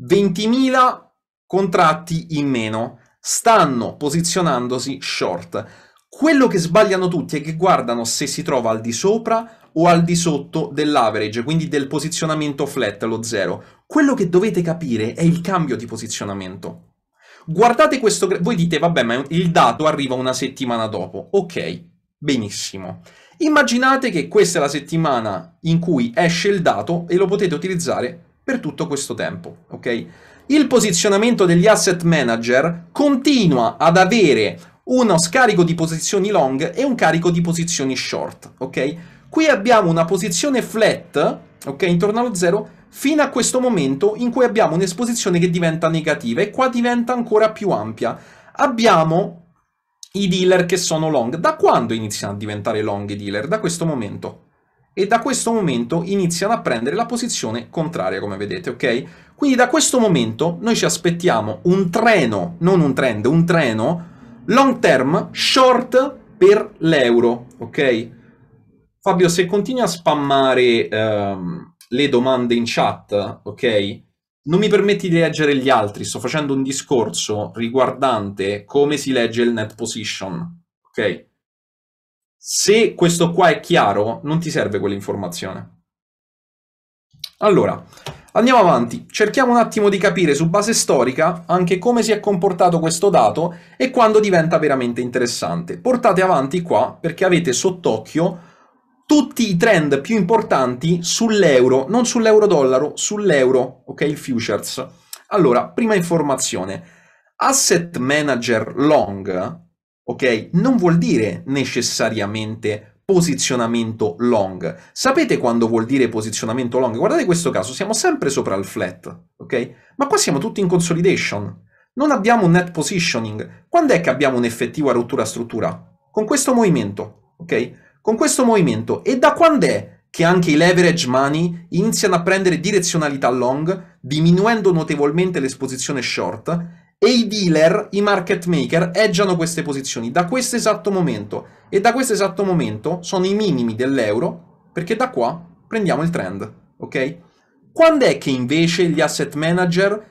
20.000 contratti in meno stanno posizionandosi short. Quello che sbagliano tutti è che guardano se si trova al di sopra o al di sotto dell'average, quindi del posizionamento flat, lo zero. Quello che dovete capire è il cambio di posizionamento. Guardate questo... Voi dite, vabbè, ma il dato arriva una settimana dopo. Ok, benissimo. Immaginate che questa è la settimana in cui esce il dato e lo potete utilizzare per tutto questo tempo, ok? il posizionamento degli asset manager continua ad avere uno scarico di posizioni long e un carico di posizioni short, ok? Qui abbiamo una posizione flat, ok, intorno allo zero, fino a questo momento in cui abbiamo un'esposizione che diventa negativa e qua diventa ancora più ampia. Abbiamo i dealer che sono long. Da quando iniziano a diventare long i dealer? Da questo momento. E da questo momento iniziano a prendere la posizione contraria, come vedete, ok? Quindi da questo momento noi ci aspettiamo un treno, non un trend, un treno long term short per l'euro, ok? Fabio, se continui a spammare ehm, le domande in chat, ok? Non mi permetti di leggere gli altri, sto facendo un discorso riguardante come si legge il net position, ok? Se questo qua è chiaro, non ti serve quell'informazione. Allora, andiamo avanti, cerchiamo un attimo di capire su base storica anche come si è comportato questo dato e quando diventa veramente interessante. Portate avanti qua perché avete sott'occhio tutti i trend più importanti sull'euro, non sull'euro dollaro, sull'euro, ok, il futures. Allora, prima informazione, asset manager long, ok, non vuol dire necessariamente posizionamento long. Sapete quando vuol dire posizionamento long? Guardate questo caso, siamo sempre sopra il flat, ok? Ma qua siamo tutti in consolidation. Non abbiamo un net positioning. Quando è che abbiamo un'effettiva rottura struttura? Con questo movimento, ok? Con questo movimento. E da quando è che anche i leverage money iniziano a prendere direzionalità long, diminuendo notevolmente l'esposizione short e i dealer, i market maker, edgiano queste posizioni da questo esatto momento. E da questo esatto momento sono i minimi dell'euro, perché da qua prendiamo il trend, ok? Quando è che invece gli asset manager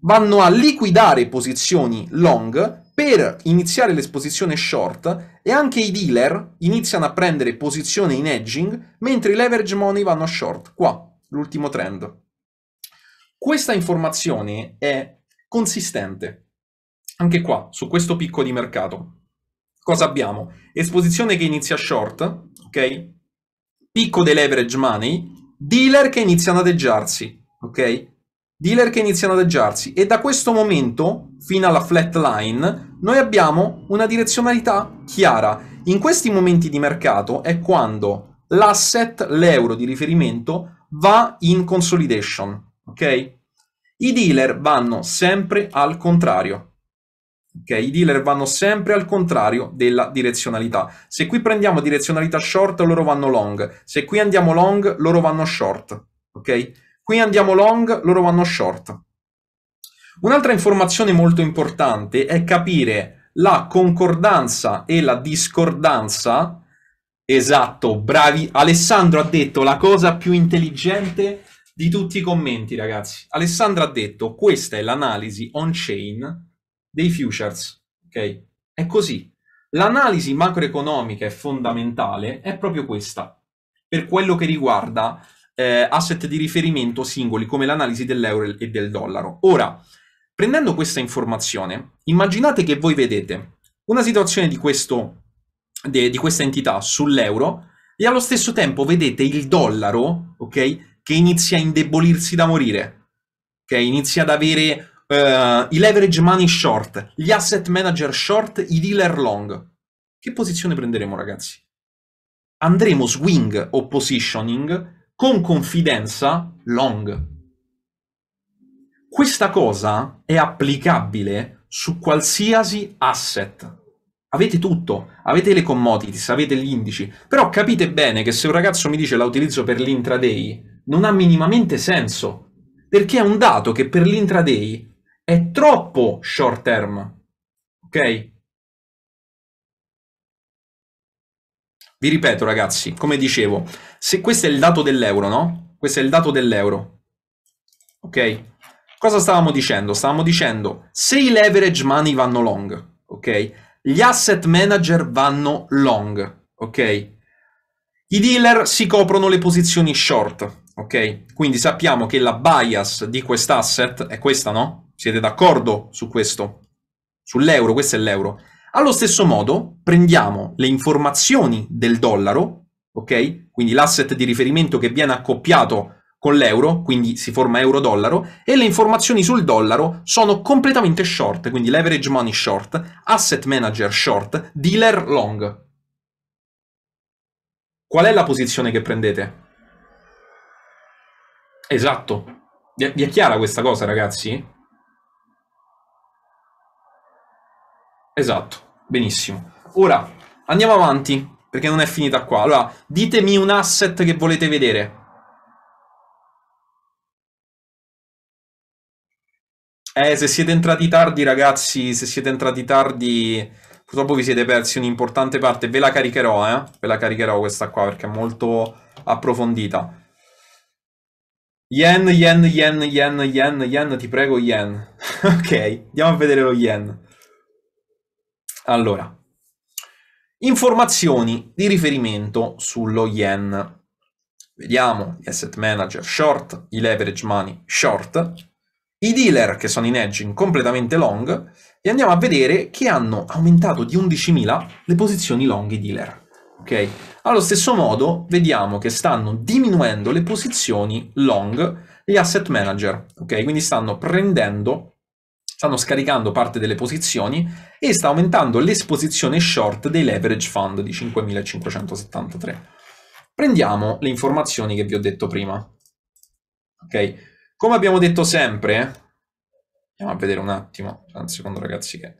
vanno a liquidare posizioni long per iniziare l'esposizione short e anche i dealer iniziano a prendere posizione in edging mentre i leverage money vanno short, qua, l'ultimo trend. Questa informazione è consistente. Anche qua, su questo picco di mercato. Cosa abbiamo? Esposizione che inizia short, ok? Picco dei leverage money, dealer che inizia ad adeggiarsi, ok? Dealer che iniziano ad adeggiarsi e da questo momento fino alla flat line noi abbiamo una direzionalità chiara. In questi momenti di mercato è quando l'asset, l'euro di riferimento, va in consolidation, ok? I dealer vanno sempre al contrario. Okay? I dealer vanno sempre al contrario della direzionalità. Se qui prendiamo direzionalità short, loro vanno long. Se qui andiamo long, loro vanno short. Okay? Qui andiamo long, loro vanno short. Un'altra informazione molto importante è capire la concordanza e la discordanza. Esatto, bravi. Alessandro ha detto la cosa più intelligente di tutti i commenti, ragazzi. Alessandra ha detto: questa è l'analisi on-chain dei futures. Ok? È così. L'analisi macroeconomica è fondamentale, è proprio questa, per quello che riguarda eh, asset di riferimento singoli come l'analisi dell'euro e del dollaro. Ora, prendendo questa informazione, immaginate che voi vedete una situazione di, questo, de, di questa entità sull'euro e allo stesso tempo vedete il dollaro, ok, che inizia a indebolirsi da morire, che okay? inizia ad avere uh, i leverage money short, gli asset manager short, i dealer long. Che posizione prenderemo, ragazzi? Andremo swing o positioning con confidenza long. Questa cosa è applicabile su qualsiasi asset. Avete tutto, avete le commodities, avete gli indici, però capite bene che se un ragazzo mi dice la utilizzo per l'intraday, non ha minimamente senso, perché è un dato che per l'intraday è troppo short term. Ok? Vi ripeto ragazzi, come dicevo, se questo è il dato dell'euro, no? Questo è il dato dell'euro. Ok? Cosa stavamo dicendo? Stavamo dicendo se i leverage money vanno long, ok? Gli asset manager vanno long, ok? I dealer si coprono le posizioni short ok? Quindi sappiamo che la bias di quest'asset è questa, no? Siete d'accordo su questo? Sull'euro, questo è l'euro. Allo stesso modo prendiamo le informazioni del dollaro, ok? Quindi l'asset di riferimento che viene accoppiato con l'euro, quindi si forma euro-dollaro, e le informazioni sul dollaro sono completamente short, quindi leverage money short, asset manager short, dealer long. Qual è la posizione che prendete? Esatto. Vi è chiara questa cosa, ragazzi? Esatto, benissimo. Ora andiamo avanti perché non è finita qua. Allora, ditemi un asset che volete vedere. Eh, se siete entrati tardi, ragazzi, se siete entrati tardi, purtroppo vi siete persi un'importante parte. Ve la caricherò, eh? Ve la caricherò questa qua perché è molto approfondita. Yen, yen, yen, yen, yen, yen, ti prego, yen. <laughs> ok, andiamo a vedere lo yen. Allora, informazioni di riferimento sullo yen. Vediamo gli asset manager short, i leverage money short, i dealer che sono in edging completamente long e andiamo a vedere che hanno aumentato di 11.000 le posizioni long i dealer ok? Allo stesso modo vediamo che stanno diminuendo le posizioni long gli asset manager, ok? Quindi stanno prendendo, stanno scaricando parte delle posizioni e sta aumentando l'esposizione short dei leverage fund di 5573. Prendiamo le informazioni che vi ho detto prima, ok? Come abbiamo detto sempre, andiamo a vedere un attimo, un secondo ragazzi che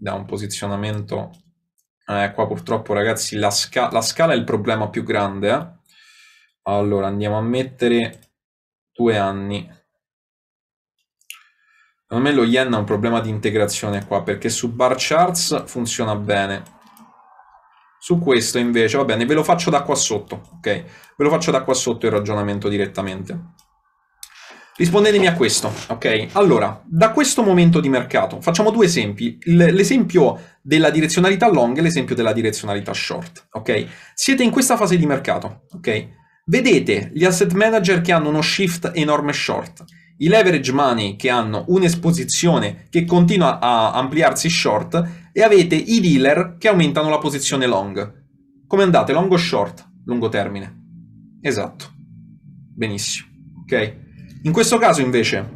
da un posizionamento eh, qua purtroppo ragazzi la, sca la, scala è il problema più grande. Eh? Allora andiamo a mettere due anni. Secondo me lo yen ha un problema di integrazione qua perché su bar charts funziona bene. Su questo invece, va bene, ve lo faccio da qua sotto, ok? Ve lo faccio da qua sotto il ragionamento direttamente. Rispondetemi a questo, ok? Allora, da questo momento di mercato, facciamo due esempi, l'esempio della direzionalità long e l'esempio della direzionalità short, ok? Siete in questa fase di mercato, ok? Vedete gli asset manager che hanno uno shift enorme short, i leverage money che hanno un'esposizione che continua a ampliarsi short e avete i dealer che aumentano la posizione long. Come andate, long o short? Lungo termine. Esatto. Benissimo, ok? In questo caso invece,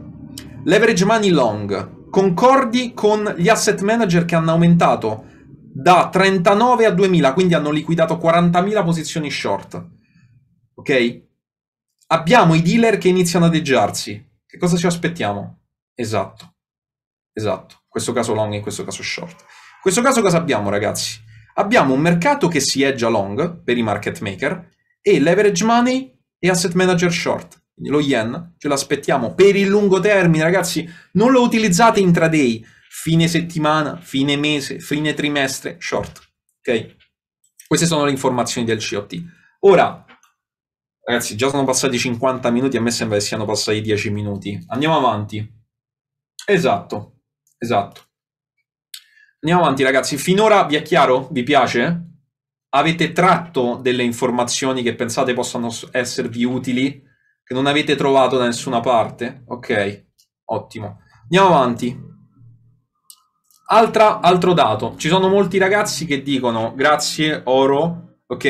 leverage money long, concordi con gli asset manager che hanno aumentato da 39 a 2000, quindi hanno liquidato 40.000 posizioni short. Ok? Abbiamo i dealer che iniziano a eggiarsi. Che cosa ci aspettiamo? Esatto. Esatto. In questo caso long, in questo caso short. In questo caso cosa abbiamo, ragazzi? Abbiamo un mercato che si è già long per i market maker e leverage money e asset manager short lo yen, ce l'aspettiamo per il lungo termine, ragazzi, non lo utilizzate intraday, fine settimana, fine mese, fine trimestre, short, ok? Queste sono le informazioni del COT. Ora, ragazzi, già sono passati 50 minuti, a me sembra che siano passati 10 minuti. Andiamo avanti. Esatto, esatto. Andiamo avanti, ragazzi. Finora vi è chiaro? Vi piace? Avete tratto delle informazioni che pensate possano esservi utili? che non avete trovato da nessuna parte? Ok, ottimo. Andiamo avanti. Altra, altro dato, ci sono molti ragazzi che dicono grazie, oro, ok?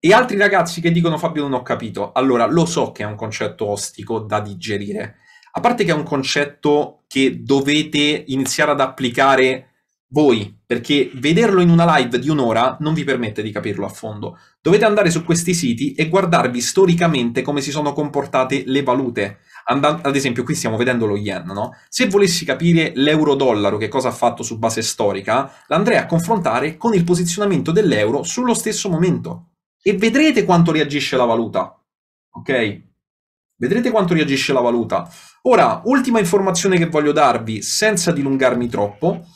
E altri ragazzi che dicono Fabio non ho capito. Allora, lo so che è un concetto ostico da digerire, a parte che è un concetto che dovete iniziare ad applicare voi, perché vederlo in una live di un'ora non vi permette di capirlo a fondo. Dovete andare su questi siti e guardarvi storicamente come si sono comportate le valute. Andando, ad esempio, qui stiamo vedendo lo yen, no? Se volessi capire l'euro-dollaro, che cosa ha fatto su base storica, l'andrei a confrontare con il posizionamento dell'euro sullo stesso momento. E vedrete quanto reagisce la valuta. Ok? Vedrete quanto reagisce la valuta. Ora, ultima informazione che voglio darvi, senza dilungarmi troppo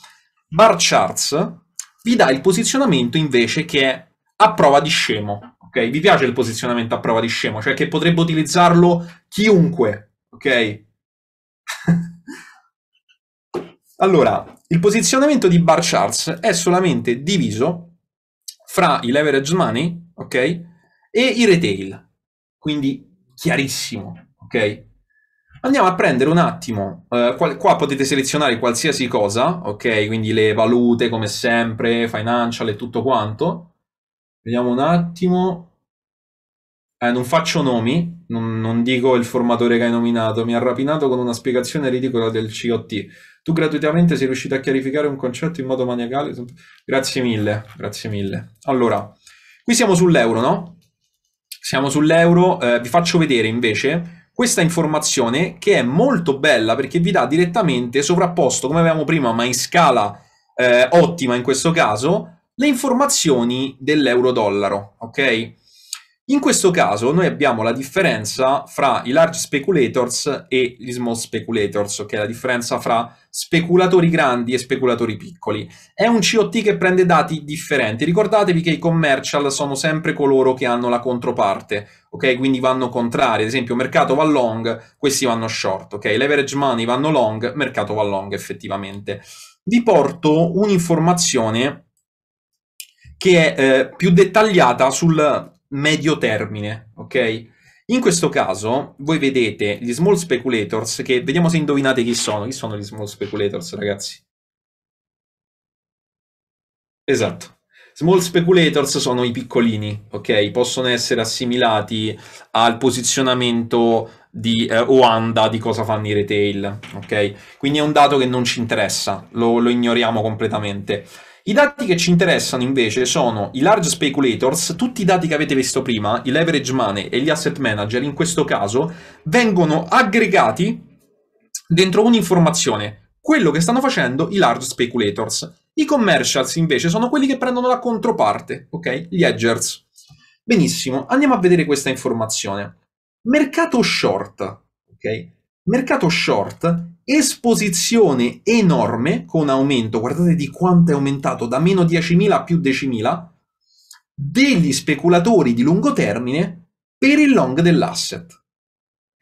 bar charts vi dà il posizionamento invece che è a prova di scemo. Ok, vi piace il posizionamento a prova di scemo, cioè che potrebbe utilizzarlo chiunque. Ok. <laughs> allora, il posizionamento di bar charts è solamente diviso fra i leverage money, ok, e i retail. Quindi chiarissimo, ok? Andiamo a prendere un attimo, eh, qual- qua potete selezionare qualsiasi cosa, ok? Quindi le valute come sempre, financial e tutto quanto. Vediamo un attimo. Eh, non faccio nomi, non, non, dico il formatore che hai nominato, mi ha rapinato con una spiegazione ridicola del COT. Tu gratuitamente sei riuscito a chiarificare un concetto in modo maniacale. Grazie mille, grazie mille. Allora, qui siamo sull'euro, no? Siamo sull'euro, eh, vi faccio vedere invece questa informazione che è molto bella perché vi dà direttamente sovrapposto, come avevamo prima, ma in scala eh, ottima in questo caso, le informazioni dell'euro-dollaro, ok? In questo caso noi abbiamo la differenza fra i large speculators e gli small speculators, che è la differenza fra speculatori grandi e speculatori piccoli. È un COT che prende dati differenti. Ricordatevi che i commercial sono sempre coloro che hanno la controparte, ok? Quindi vanno contrari. Ad esempio, mercato va long, questi vanno short, ok? Leverage money vanno long, mercato va long effettivamente. Vi porto un'informazione che è eh, più dettagliata sul medio termine, ok? In questo caso voi vedete gli small speculators che vediamo se indovinate chi sono. Chi sono gli small speculators, ragazzi? Esatto. Small speculators sono i piccolini, ok? Possono essere assimilati al posizionamento di eh, Oanda di cosa fanno i retail, ok? Quindi è un dato che non ci interessa, lo, lo ignoriamo completamente. I dati che ci interessano invece sono i large speculators, tutti i dati che avete visto prima, i leverage money e gli asset manager in questo caso, vengono aggregati dentro un'informazione, quello che stanno facendo i large speculators. I commercials invece sono quelli che prendono la controparte, ok? Gli edgers. Benissimo, andiamo a vedere questa informazione. Mercato short, ok? Mercato short, esposizione enorme con aumento, guardate di quanto è aumentato, da meno 10.000 a più 10.000, degli speculatori di lungo termine per il long dell'asset.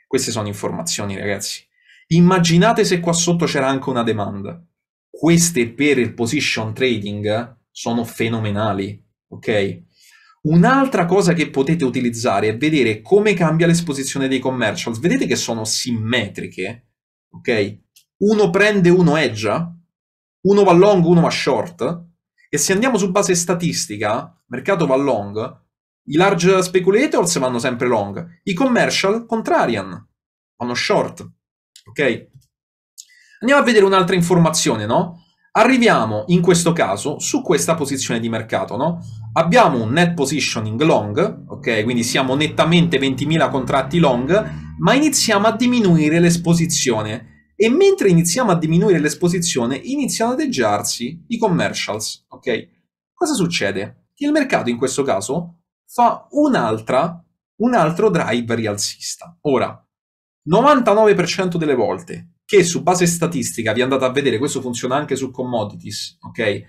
Queste sono informazioni, ragazzi. Immaginate se qua sotto c'era anche una domanda. Queste per il position trading eh, sono fenomenali, ok? Un'altra cosa che potete utilizzare è vedere come cambia l'esposizione dei commercials. Vedete che sono simmetriche, ok? Uno prende, uno edge, uno va long, uno va short. E se andiamo su base statistica, mercato va long, i large speculators vanno sempre long, i commercial contrarian, vanno short, ok? Andiamo a vedere un'altra informazione, no? Arriviamo in questo caso su questa posizione di mercato, no? Abbiamo un net positioning long, ok? Quindi siamo nettamente 20.000 contratti long, ma iniziamo a diminuire l'esposizione. E mentre iniziamo a diminuire l'esposizione, iniziano a atteggiarsi i commercials, ok? Cosa succede? il mercato in questo caso fa un'altra, un altro drive rialzista. Ora, 99% delle volte che su base statistica vi andate a vedere, questo funziona anche su commodities, ok?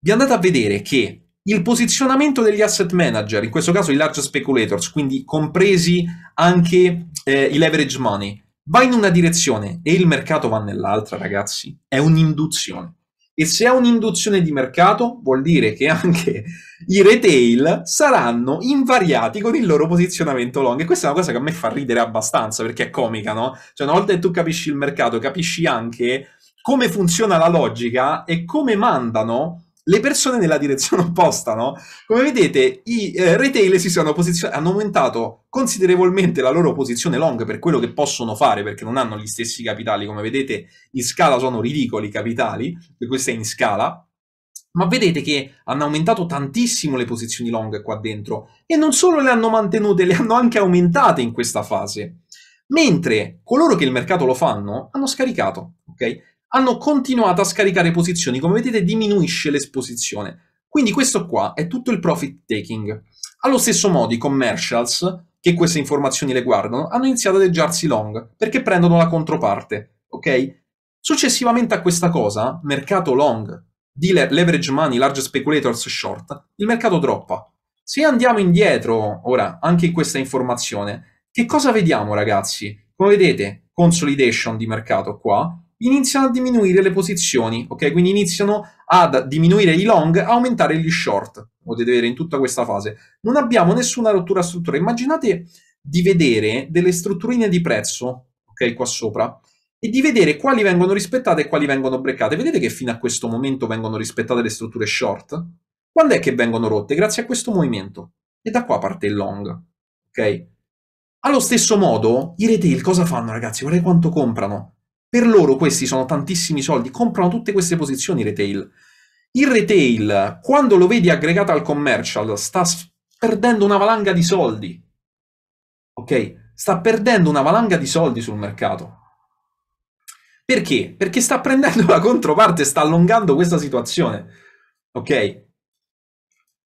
Vi andate a vedere che il posizionamento degli asset manager, in questo caso i large speculators, quindi compresi anche eh, i leverage money, va in una direzione e il mercato va nell'altra, ragazzi. È un'induzione. E se ha un'induzione di mercato, vuol dire che anche i retail saranno invariati con il loro posizionamento long. E questa è una cosa che a me fa ridere abbastanza perché è comica, no? Cioè, una volta che tu capisci il mercato, capisci anche come funziona la logica e come mandano le persone nella direzione opposta, no? Come vedete, i eh, retail si sono posizionati, hanno aumentato considerevolmente la loro posizione long per quello che possono fare, perché non hanno gli stessi capitali, come vedete, in scala sono ridicoli i capitali, e questo è in scala, ma vedete che hanno aumentato tantissimo le posizioni long qua dentro, e non solo le hanno mantenute, le hanno anche aumentate in questa fase mentre coloro che il mercato lo fanno hanno scaricato, ok? hanno continuato a scaricare posizioni. Come vedete diminuisce l'esposizione. Quindi questo qua è tutto il profit taking. Allo stesso modo i commercials, che queste informazioni le guardano, hanno iniziato ad leggiarsi long, perché prendono la controparte, ok? Successivamente a questa cosa, mercato long, dealer, leverage money, large speculators short, il mercato droppa. Se andiamo indietro, ora, anche in questa informazione, che cosa vediamo ragazzi? Come vedete, consolidation di mercato qua, iniziano a diminuire le posizioni, ok? Quindi iniziano a diminuire i long, aumentare gli short, potete vedere in tutta questa fase. Non abbiamo nessuna rottura strutturale. Immaginate di vedere delle strutturine di prezzo, ok, qua sopra, e di vedere quali vengono rispettate e quali vengono breccate. Vedete che fino a questo momento vengono rispettate le strutture short? Quando è che vengono rotte? Grazie a questo movimento. E da qua parte il long, ok? Allo stesso modo, i retail cosa fanno, ragazzi? Guardate quanto comprano. Per loro questi sono tantissimi soldi, comprano tutte queste posizioni retail. Il retail, quando lo vedi aggregato al commercial, sta perdendo una valanga di soldi. Ok? Sta perdendo una valanga di soldi sul mercato. Perché? Perché sta prendendo la controparte, sta allungando questa situazione. Ok?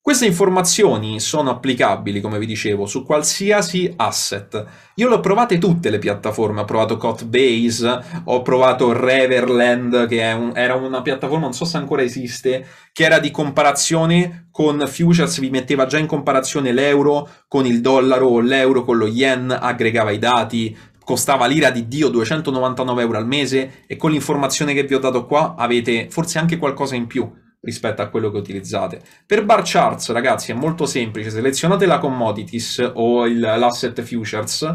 Queste informazioni sono applicabili, come vi dicevo, su qualsiasi asset. Io le ho provate tutte le piattaforme, ho provato Cotbase, ho provato Reverland, che un, era una piattaforma, non so se ancora esiste, che era di comparazione con futures, vi metteva già in comparazione l'euro con il dollaro o l'euro con lo yen, aggregava i dati, costava l'ira di Dio 299 euro al mese e con l'informazione che vi ho dato qua avete forse anche qualcosa in più rispetto a quello che utilizzate. Per bar charts, ragazzi, è molto semplice. Selezionate la commodities o l'asset futures.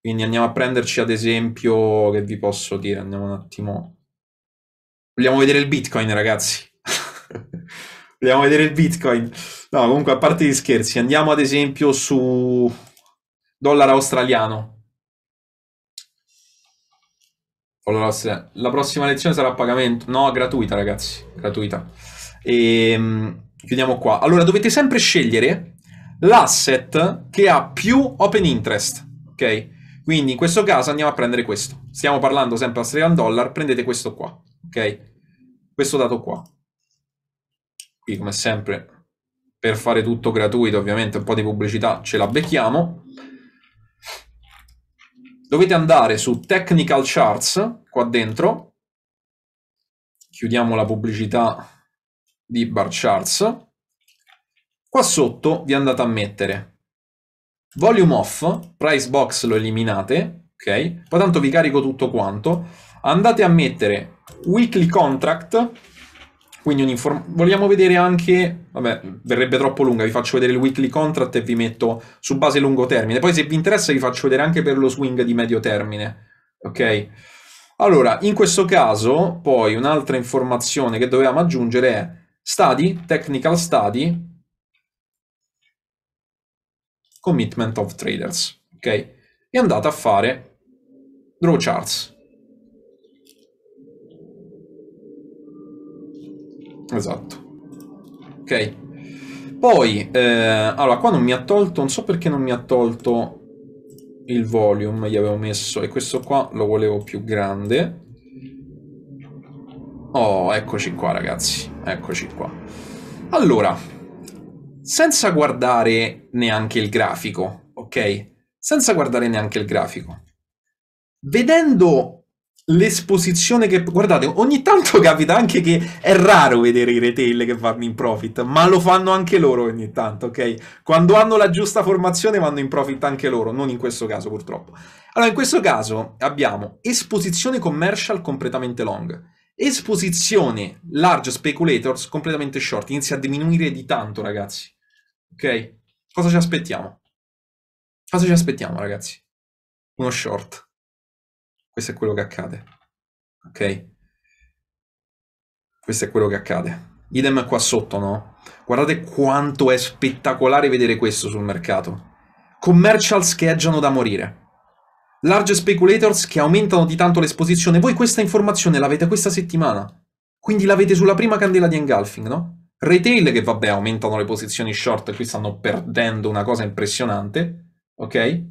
Quindi andiamo a prenderci ad esempio, che vi posso dire, andiamo un attimo. Vogliamo vedere il Bitcoin, ragazzi. <laughs> Vogliamo vedere il Bitcoin. No, comunque, a parte gli scherzi, andiamo ad esempio su dollaro australiano. Allora, la prossima lezione sarà a pagamento. No, gratuita, ragazzi. Gratuita. E ehm, chiudiamo qua. Allora dovete sempre scegliere l'asset che ha più open interest, ok? Quindi in questo caso andiamo a prendere questo. Stiamo parlando sempre a Australian dollar, prendete questo qua, ok? Questo dato qua. Qui come sempre per fare tutto gratuito, ovviamente un po' di pubblicità ce la becchiamo. Dovete andare su Technical Charts qua dentro. Chiudiamo la pubblicità di bar charts, qua sotto vi andate a mettere volume off, price box lo eliminate, ok? Poi tanto vi carico tutto quanto, andate a mettere weekly contract, quindi un'informazione. vogliamo vedere anche, vabbè, verrebbe troppo lunga, vi faccio vedere il weekly contract e vi metto su base lungo termine, poi se vi interessa vi faccio vedere anche per lo swing di medio termine, ok? Allora, in questo caso, poi un'altra informazione che dovevamo aggiungere è Study, Technical Study, Commitment of Traders. Ok? E andate a fare Draw Charts. Esatto. Ok. Poi, eh, allora, qua non mi ha tolto, non so perché non mi ha tolto il volume, gli avevo messo, e questo qua lo volevo più grande. Oh, eccoci qua ragazzi, eccoci qua. Allora, senza guardare neanche il grafico, ok? Senza guardare neanche il grafico. Vedendo l'esposizione che guardate ogni tanto <laughs> capita anche che è raro vedere i retail che vanno in profit ma lo fanno anche loro ogni tanto ok quando hanno la giusta formazione vanno in profit anche loro non in questo caso purtroppo allora in questo caso abbiamo esposizione commercial completamente long Esposizione large speculators completamente short, inizia a diminuire di tanto ragazzi. Ok? Cosa ci aspettiamo? Cosa ci aspettiamo ragazzi? Uno short. Questo è quello che accade. Ok? Questo è quello che accade. Idem qua sotto, no? Guardate quanto è spettacolare vedere questo sul mercato. commercials che scheggiano da morire large speculators che aumentano di tanto l'esposizione. Voi questa informazione l'avete questa settimana, quindi l'avete sulla prima candela di engulfing, no? Retail che vabbè aumentano le posizioni short, qui stanno perdendo una cosa impressionante, ok?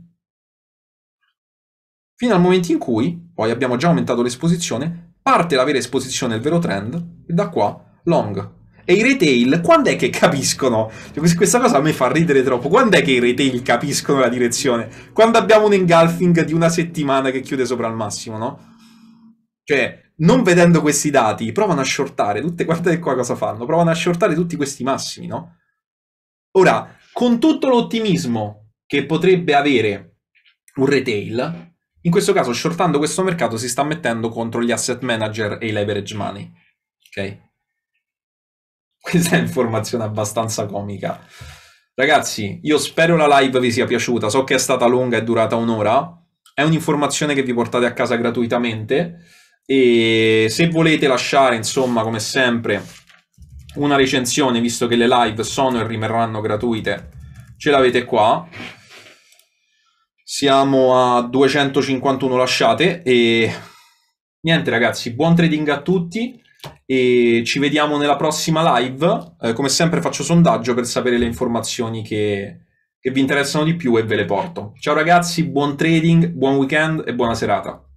Fino al momento in cui, poi abbiamo già aumentato l'esposizione, parte la vera esposizione, il vero trend, e da qua long. E i retail, quando è che capiscono? Cioè, questa cosa a me fa ridere troppo. Quando è che i retail capiscono la direzione? Quando abbiamo un engulfing di una settimana che chiude sopra il massimo, no? Cioè, non vedendo questi dati, provano a shortare tutte, guardate qua cosa fanno, provano a shortare tutti questi massimi, no? Ora, con tutto l'ottimismo che potrebbe avere un retail, in questo caso shortando questo mercato si sta mettendo contro gli asset manager e i leverage money, ok? Questa è informazione abbastanza comica. Ragazzi, io spero la live vi sia piaciuta. So che è stata lunga, è durata un'ora. È un'informazione che vi portate a casa gratuitamente. E se volete lasciare, insomma, come sempre, una recensione, visto che le live sono e rimarranno gratuite, ce l'avete qua. Siamo a 251 lasciate e niente ragazzi, buon trading a tutti e ci vediamo nella prossima live. Eh, come sempre faccio sondaggio per sapere le informazioni che, che vi interessano di più e ve le porto. Ciao ragazzi, buon trading, buon weekend e buona serata.